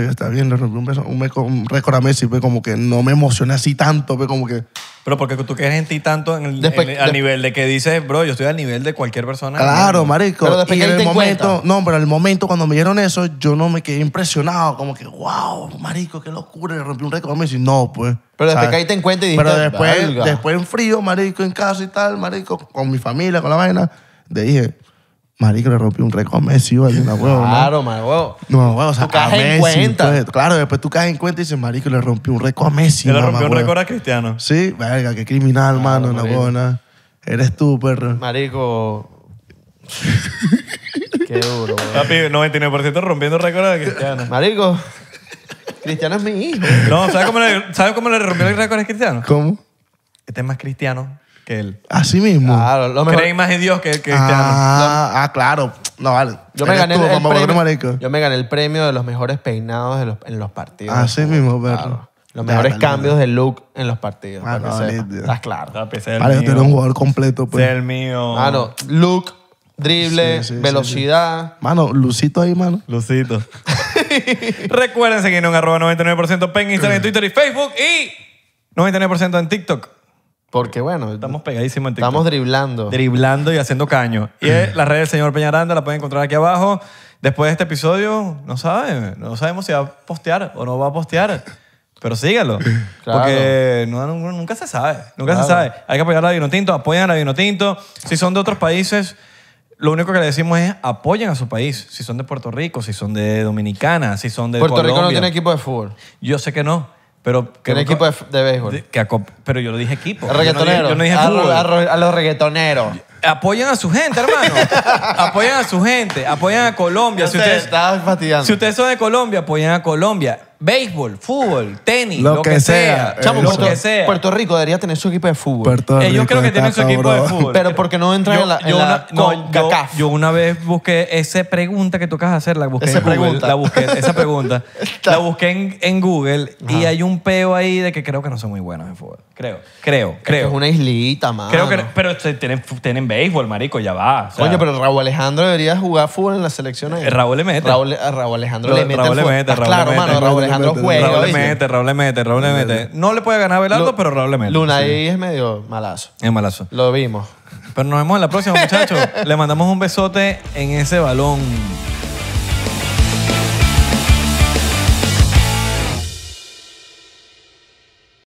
está bien, rompí un, récord a Messi, pues como que no me emocioné así tanto, pues como que pero porque tú crees en ti tanto en al nivel de que dices, bro, yo estoy al nivel de cualquier persona. Claro, marico. Pero después que momento, no, pero el momento cuando me dieron eso, yo no me quedé impresionado, como que, wow, marico, qué locura, le rompí un récord. Me dice, no, pues. Pero después que ahí te cuenta y Pero después, después en frío, marico, en casa y tal, marico, con mi familia, con la vaina, le dije, Marico, le rompió un récord a Messi, de una huevo, Claro, ¿no? huevo. No, huevo, o sea, tú caes en pues, cuenta. claro, después tú caes en cuenta y dices, marico, le rompió un récord a Messi. le rompió un récord a Cristiano. Sí, verga, qué criminal, mano, una huevona. Eres tú, perro. Marico... qué duro, güey. Papi, 99% rompiendo récord a Cristiano. Marico, Cristiano es mi hijo. No, ¿sabes cómo le, ¿sabes cómo le rompió el récord a Cristiano? ¿Cómo? Este es más cristiano que él. Así mismo. Claro, lo mejor. Creen más en Dios que, que Ah, ah, claro. No, vale. Yo me, gané el, premio, yo me gané el premio de los mejores peinados en los, partidos. Así mismo, pero. Claro. Los mejores cambios de look en los partidos. Ah, Estás claro. Para yo tener un jugador completo. Pues. Ser el mío. Mano, look, drible, velocidad. mano, Lucito ahí, mano. Lucito. Recuerden seguirnos en arroba 99% en Instagram, en Twitter y Facebook y 99% en TikTok. Porque bueno, estamos pegadísimos en TikTok. Estamos driblando. Driblando y haciendo caño. Y la las redes del señor Peñaranda la pueden encontrar aquí abajo. Después de este episodio, no saben, no sabemos si va a postear o no va a postear. Pero sígalo. Porque nunca se sabe. Nunca se sabe. Hay que apoyar a Tinto, Apoyan a Vino Tinto. Si son de otros países, lo único que le decimos es apoyen a su país. Si son de Puerto Rico, si son de Dominicana, si son de Puerto Rico no tiene equipo de fútbol. Yo sé que no. Pero que equipo de, pero yo lo dije equipo. a, los reggaetoneros. apoyan a su gente, hermano. apoyan a su gente. apoyan a Colombia. Si ustedes, si ustedes son de Colombia, apoyan a Colombia béisbol, fútbol, tenis, lo, que, sea. Puerto Rico debería tener su equipo de fútbol. Ellos eh, creo que tienen su equipo de fútbol. Pero porque no entran en la, yo una- yo- una vez busqué esa pregunta que tocas hacer, la busqué Esa en Google. La busqué, esa pregunta. la busqué en, Google y hay un peo ahí de que creo que no son muy buenos en fútbol. Creo, creo, creo. Es una islita, mano. Creo que, pero tienen, béisbol, marico, ya va. oye Coño, pero Raúl Alejandro debería jugar fútbol en la selección ahí. Raúl le mete. Raúl, Raúl Alejandro le mete. Raúl le mete, Raúl claro, mano, Raúl Alejandro juega. Raúl le mete, No le puede ganar a Belardo, pero Raúl le Luna ahí es medio malazo. Es malazo. Lo vimos. Pero nos vemos en la próxima, muchachos. le mandamos un besote en ese balón.